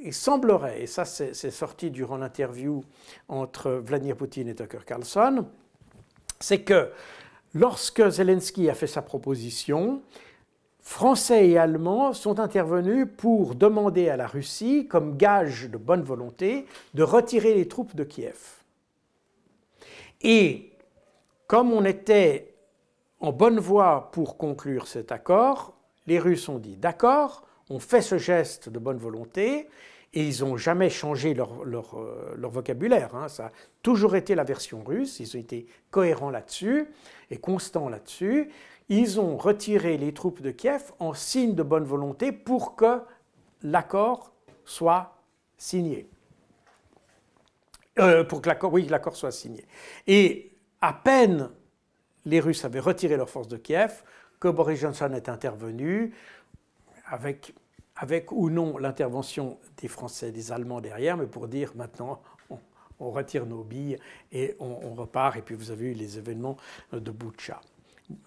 Speaker 2: il semblerait, et ça c'est sorti durant l'interview entre Vladimir Poutine et Tucker Carlson, c'est que Lorsque Zelensky a fait sa proposition, Français et Allemands sont intervenus pour demander à la Russie, comme gage de bonne volonté, de retirer les troupes de Kiev. Et comme on était en bonne voie pour conclure cet accord, les Russes ont dit d'accord, on fait ce geste de bonne volonté, et ils n'ont jamais changé leur, euh, vocabulaire. Hein. Ça a toujours été la version russe. Ils ont été cohérents là-dessus et constants là-dessus. Ils ont retiré les troupes de Kiev en signe de bonne volonté pour que l'accord soit signé. Euh, pour que l'accord, l'accord soit signé. Et à peine les Russes avaient retiré leurs forces de Kiev que Boris Johnson est intervenu avec avec ou non l'intervention des Français et des Allemands derrière, mais pour dire maintenant on, retire nos billes et on, repart. Et puis vous avez eu les événements de Boucha.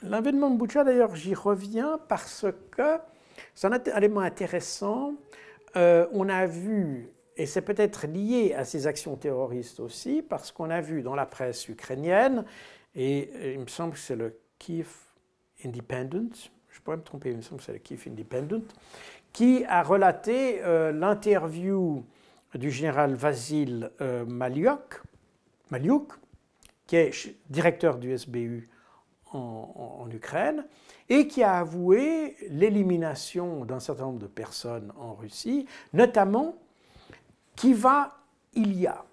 Speaker 2: L'événement de Boucha, d'ailleurs, j'y reviens parce que c'est un élément intéressant. Euh, on a vu, et c'est peut-être lié à ces actions terroristes aussi, parce qu'on a vu dans la presse ukrainienne, et euh, il me semble que c'est le Kiev Independent, je pourrais me tromper, il me semble que c'est le Kiev Independent, qui a relaté euh, l'interview du général Vasil euh, Maliuk, qui est directeur du SBU en, Ukraine, et qui a avoué l'élimination d'un certain nombre de personnes en Russie, notamment Kiva Ilya,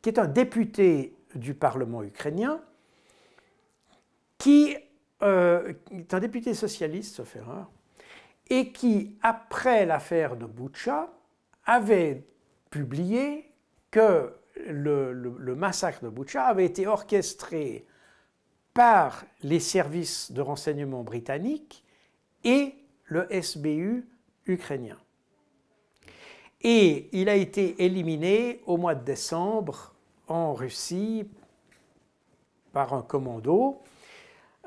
Speaker 2: qui est un député du Parlement ukrainien, qui euh, est un député socialiste, sauf erreur, et qui, après l'affaire de Boucha, avait publié que le, massacre de Boucha avait été orchestré par les services de renseignement britanniques et le SBU ukrainien. Et il a été éliminé au mois de décembre en Russie par un commando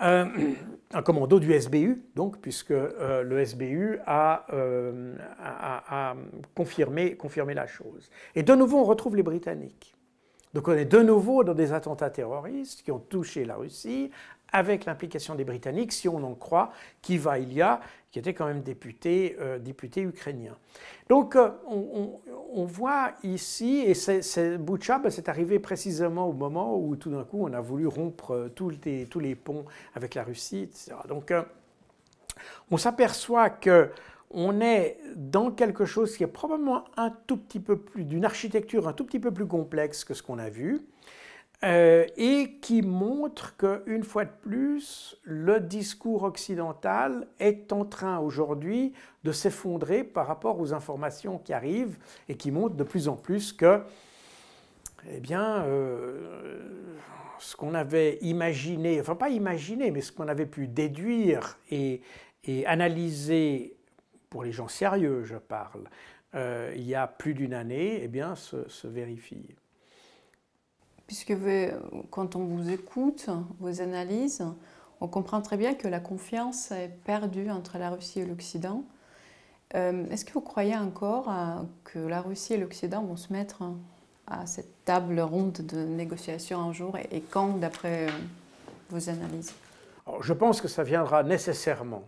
Speaker 2: euh, un commando du SBU, donc, puisque euh, le SBU euh, a, confirmé, confirmé, la chose. Et de nouveau, on retrouve les Britanniques. Donc on est de nouveau dans des attentats terroristes qui ont touché la Russie avec l'implication des Britanniques, si on en croit y a qui était quand même député, euh, député ukrainien. Donc euh, on, voit ici, et c'est, Boucha, ben, c'est arrivé précisément au moment où tout d'un coup on a voulu rompre euh, tous, les, tous les ponts avec la Russie, etc. Donc on s'aperçoit que on est dans quelque chose qui est probablement un tout petit peu plus, d'une architecture un tout petit peu plus complexe que ce qu'on a vu, euh, et qui montre qu'une fois de plus, le discours occidental est en train aujourd'hui de s'effondrer par rapport aux informations qui arrivent et qui montrent de plus en plus que, eh bien, euh, ce qu'on avait imaginé, enfin pas imaginé, mais ce qu'on avait pu déduire et, analyser, pour les gens sérieux je parle, euh, il y a plus d'une année, eh bien, se, se vérifie
Speaker 1: puisque quand on vous écoute, vos analyses, on comprend très bien que la confiance est perdue entre la Russie et l'Occident. Euh, est-ce que vous croyez encore que la Russie et l'Occident vont se mettre à cette table ronde de négociation un jour et, quand, d'après euh, vos analyses
Speaker 2: Je pense que ça viendra nécessairement.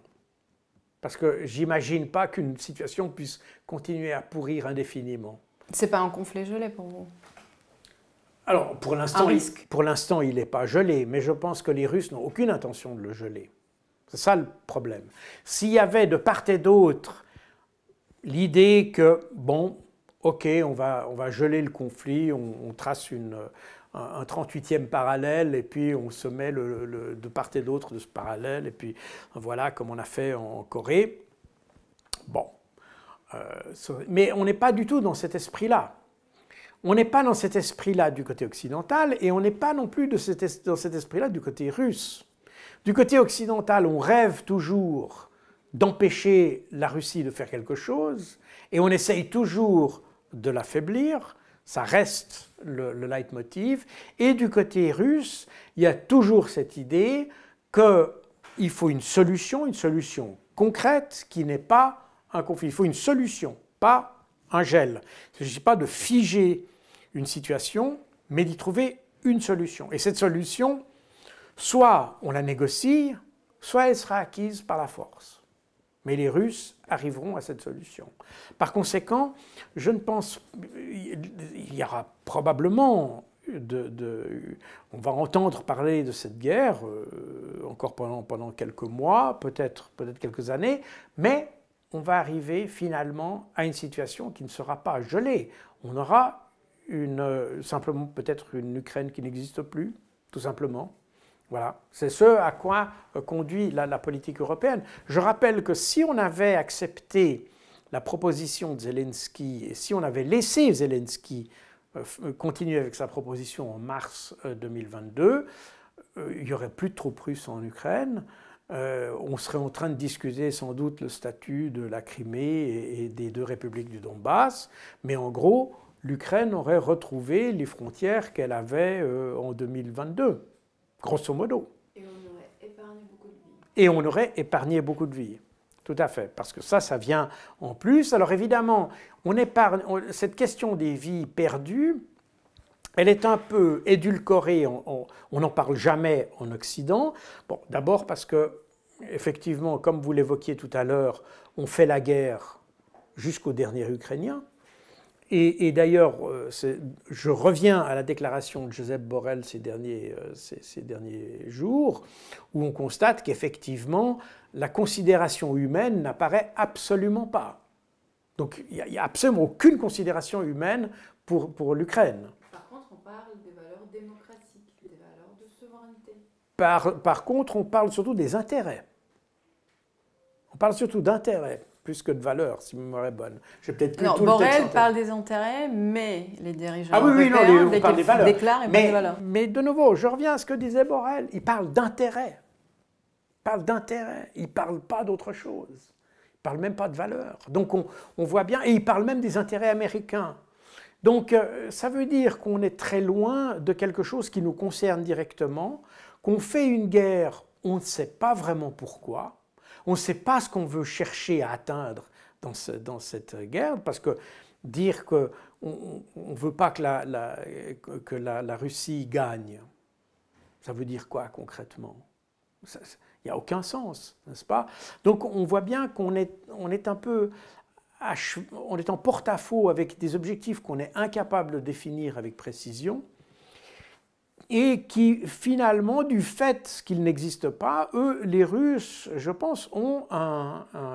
Speaker 2: Parce que j'imagine pas qu'une situation puisse continuer à pourrir indéfiniment.
Speaker 1: C'est pas un conflit gelé pour vous
Speaker 2: alors, pour l'instant, pour l'instant, il n'est pas gelé, mais je pense que les Russes n'ont aucune intention de le geler. C'est ça le problème. S'il y avait de part et d'autre l'idée que, bon, ok, on va, geler le conflit, on, trace un, 38e parallèle, et puis on se met de part et d'autre de ce parallèle, et puis voilà, comme on a fait en Corée. Bon. Euh, mais on n'est pas du tout dans cet esprit-là. On n'est pas dans cet esprit-là du côté occidental et on n'est pas non plus dans cet esprit-là du côté russe. Du côté occidental, on rêve toujours d'empêcher la Russie de faire quelque chose et on essaye toujours de l'affaiblir. Ça reste le, le, leitmotiv. Et du côté russe, il y a toujours cette idée qu'il faut une solution, une solution concrète qui n'est pas un conflit. Il faut une solution, pas un gel. Il ne s'agit pas de figer une situation, mais d'y trouver une solution. Et cette solution, soit on la négocie, soit elle sera acquise par la force. Mais les Russes arriveront à cette solution. Par conséquent, je ne pense, il y aura probablement de, on va entendre parler de cette guerre euh, encore pendant, pendant, quelques mois, peut-être peut quelques années, mais on va arriver finalement à une situation qui ne sera pas gelée. On aura une, euh, simplement peut-être une Ukraine qui n'existe plus, tout simplement. Voilà, c'est ce à quoi euh, conduit la, politique européenne. Je rappelle que si on avait accepté la proposition de Zelensky et si on avait laissé Zelensky euh, continuer avec sa proposition en mars 2022, il n'y aurait plus de troupes russes en Ukraine. on serait en train de discuter sans doute le statut de la Crimée et des deux républiques du Donbass, mais en gros, l'Ukraine aurait retrouvé les frontières qu'elle avait euh, en 2022, grosso modo. Et on aurait épargné beaucoup de vies. Et on aurait épargné beaucoup de vies. Tout à fait, parce que ça, ça vient en plus. Alors évidemment, on épargne, cette question des vies perdues, elle est un peu édulcorée, on n'en parle jamais en Occident. Bon, d'abord parce que, effectivement, comme vous l'évoquiez tout à l'heure, on fait la guerre jusqu'au dernier Ukrainien. Et, d'ailleurs, euh, je reviens à la déclaration de Joseph Borrell ces derniers, euh, ces, derniers jours, où on constate qu'effectivement, la considération humaine n'apparaît absolument pas. Donc il n'y a, absolument aucune considération humaine pour, pour l'Ukraine.
Speaker 1: Par contre, on parle des valeurs démocratiques, des valeurs de souveraineté.
Speaker 2: Par, par contre, on parle surtout des intérêts. On parle surtout d'intérêts plus que de valeur, si ma mémoire est bonne. Je vais peut-être plus non, tout
Speaker 1: parle des intérêts, mais les dirigeants ah oui, oui, non, des valeurs. déclarent,
Speaker 2: mais, de nouveau, je reviens à ce que disait Borel. Il parle d'intérêts. Il parle d'intérêts. Il ne parle pas d'autre chose. Il ne parle même pas de valeur. Donc on, voit bien, et il parle même des intérêts américains. Donc euh, ça veut dire qu'on est très loin de quelque chose qui nous concerne directement, qu'on fait une guerre, on ne sait pas vraiment pourquoi, on ne sait pas ce qu'on veut chercher à atteindre dans, cette guerre, parce que dire qu'on ne veut pas que, la, Russie gagne, ça veut dire quoi concrètement Il n'y a aucun sens, n'est-ce pas Donc on voit bien qu'on est, est un peu on est en porte-à-faux avec des objectifs qu'on est incapable de définir avec précision et qui finalement, du fait qu'ils n'existent pas, eux, les Russes, je pense, ont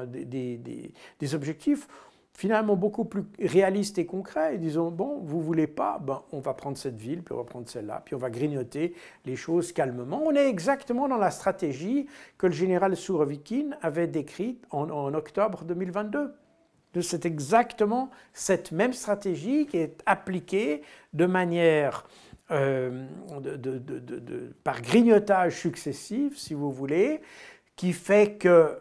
Speaker 2: des, objectifs finalement beaucoup plus réalistes et concrets. Ils disent, bon, vous voulez pas, ben, on va prendre cette ville, puis on va prendre celle-là, puis on va grignoter les choses calmement. On est exactement dans la stratégie que le général Sourovikine avait décrite en, en octobre 2022. C'est exactement cette même stratégie qui est appliquée de manière euh, de, par grignotage successif, si vous voulez, qui fait que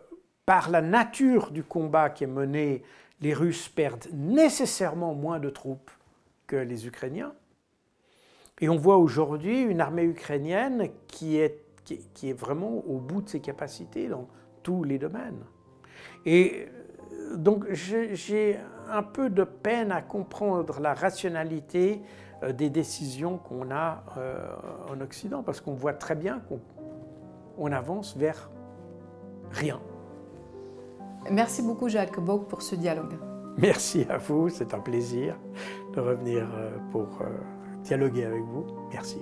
Speaker 2: par la nature du combat qui est mené, les Russes perdent nécessairement moins de troupes que les Ukrainiens. Et on voit aujourd'hui une armée ukrainienne qui est, qui est vraiment au bout de ses capacités dans tous les domaines. Et euh, donc j'ai un peu de peine à comprendre la rationalité euh, des décisions qu'on a euh, en Occident, parce qu'on voit très bien
Speaker 1: qu'on avance vers rien. Merci beaucoup Jacques Bock pour ce dialogue.
Speaker 2: Merci à vous, c'est un plaisir de revenir euh, pour dialoguer avec vous. Merci.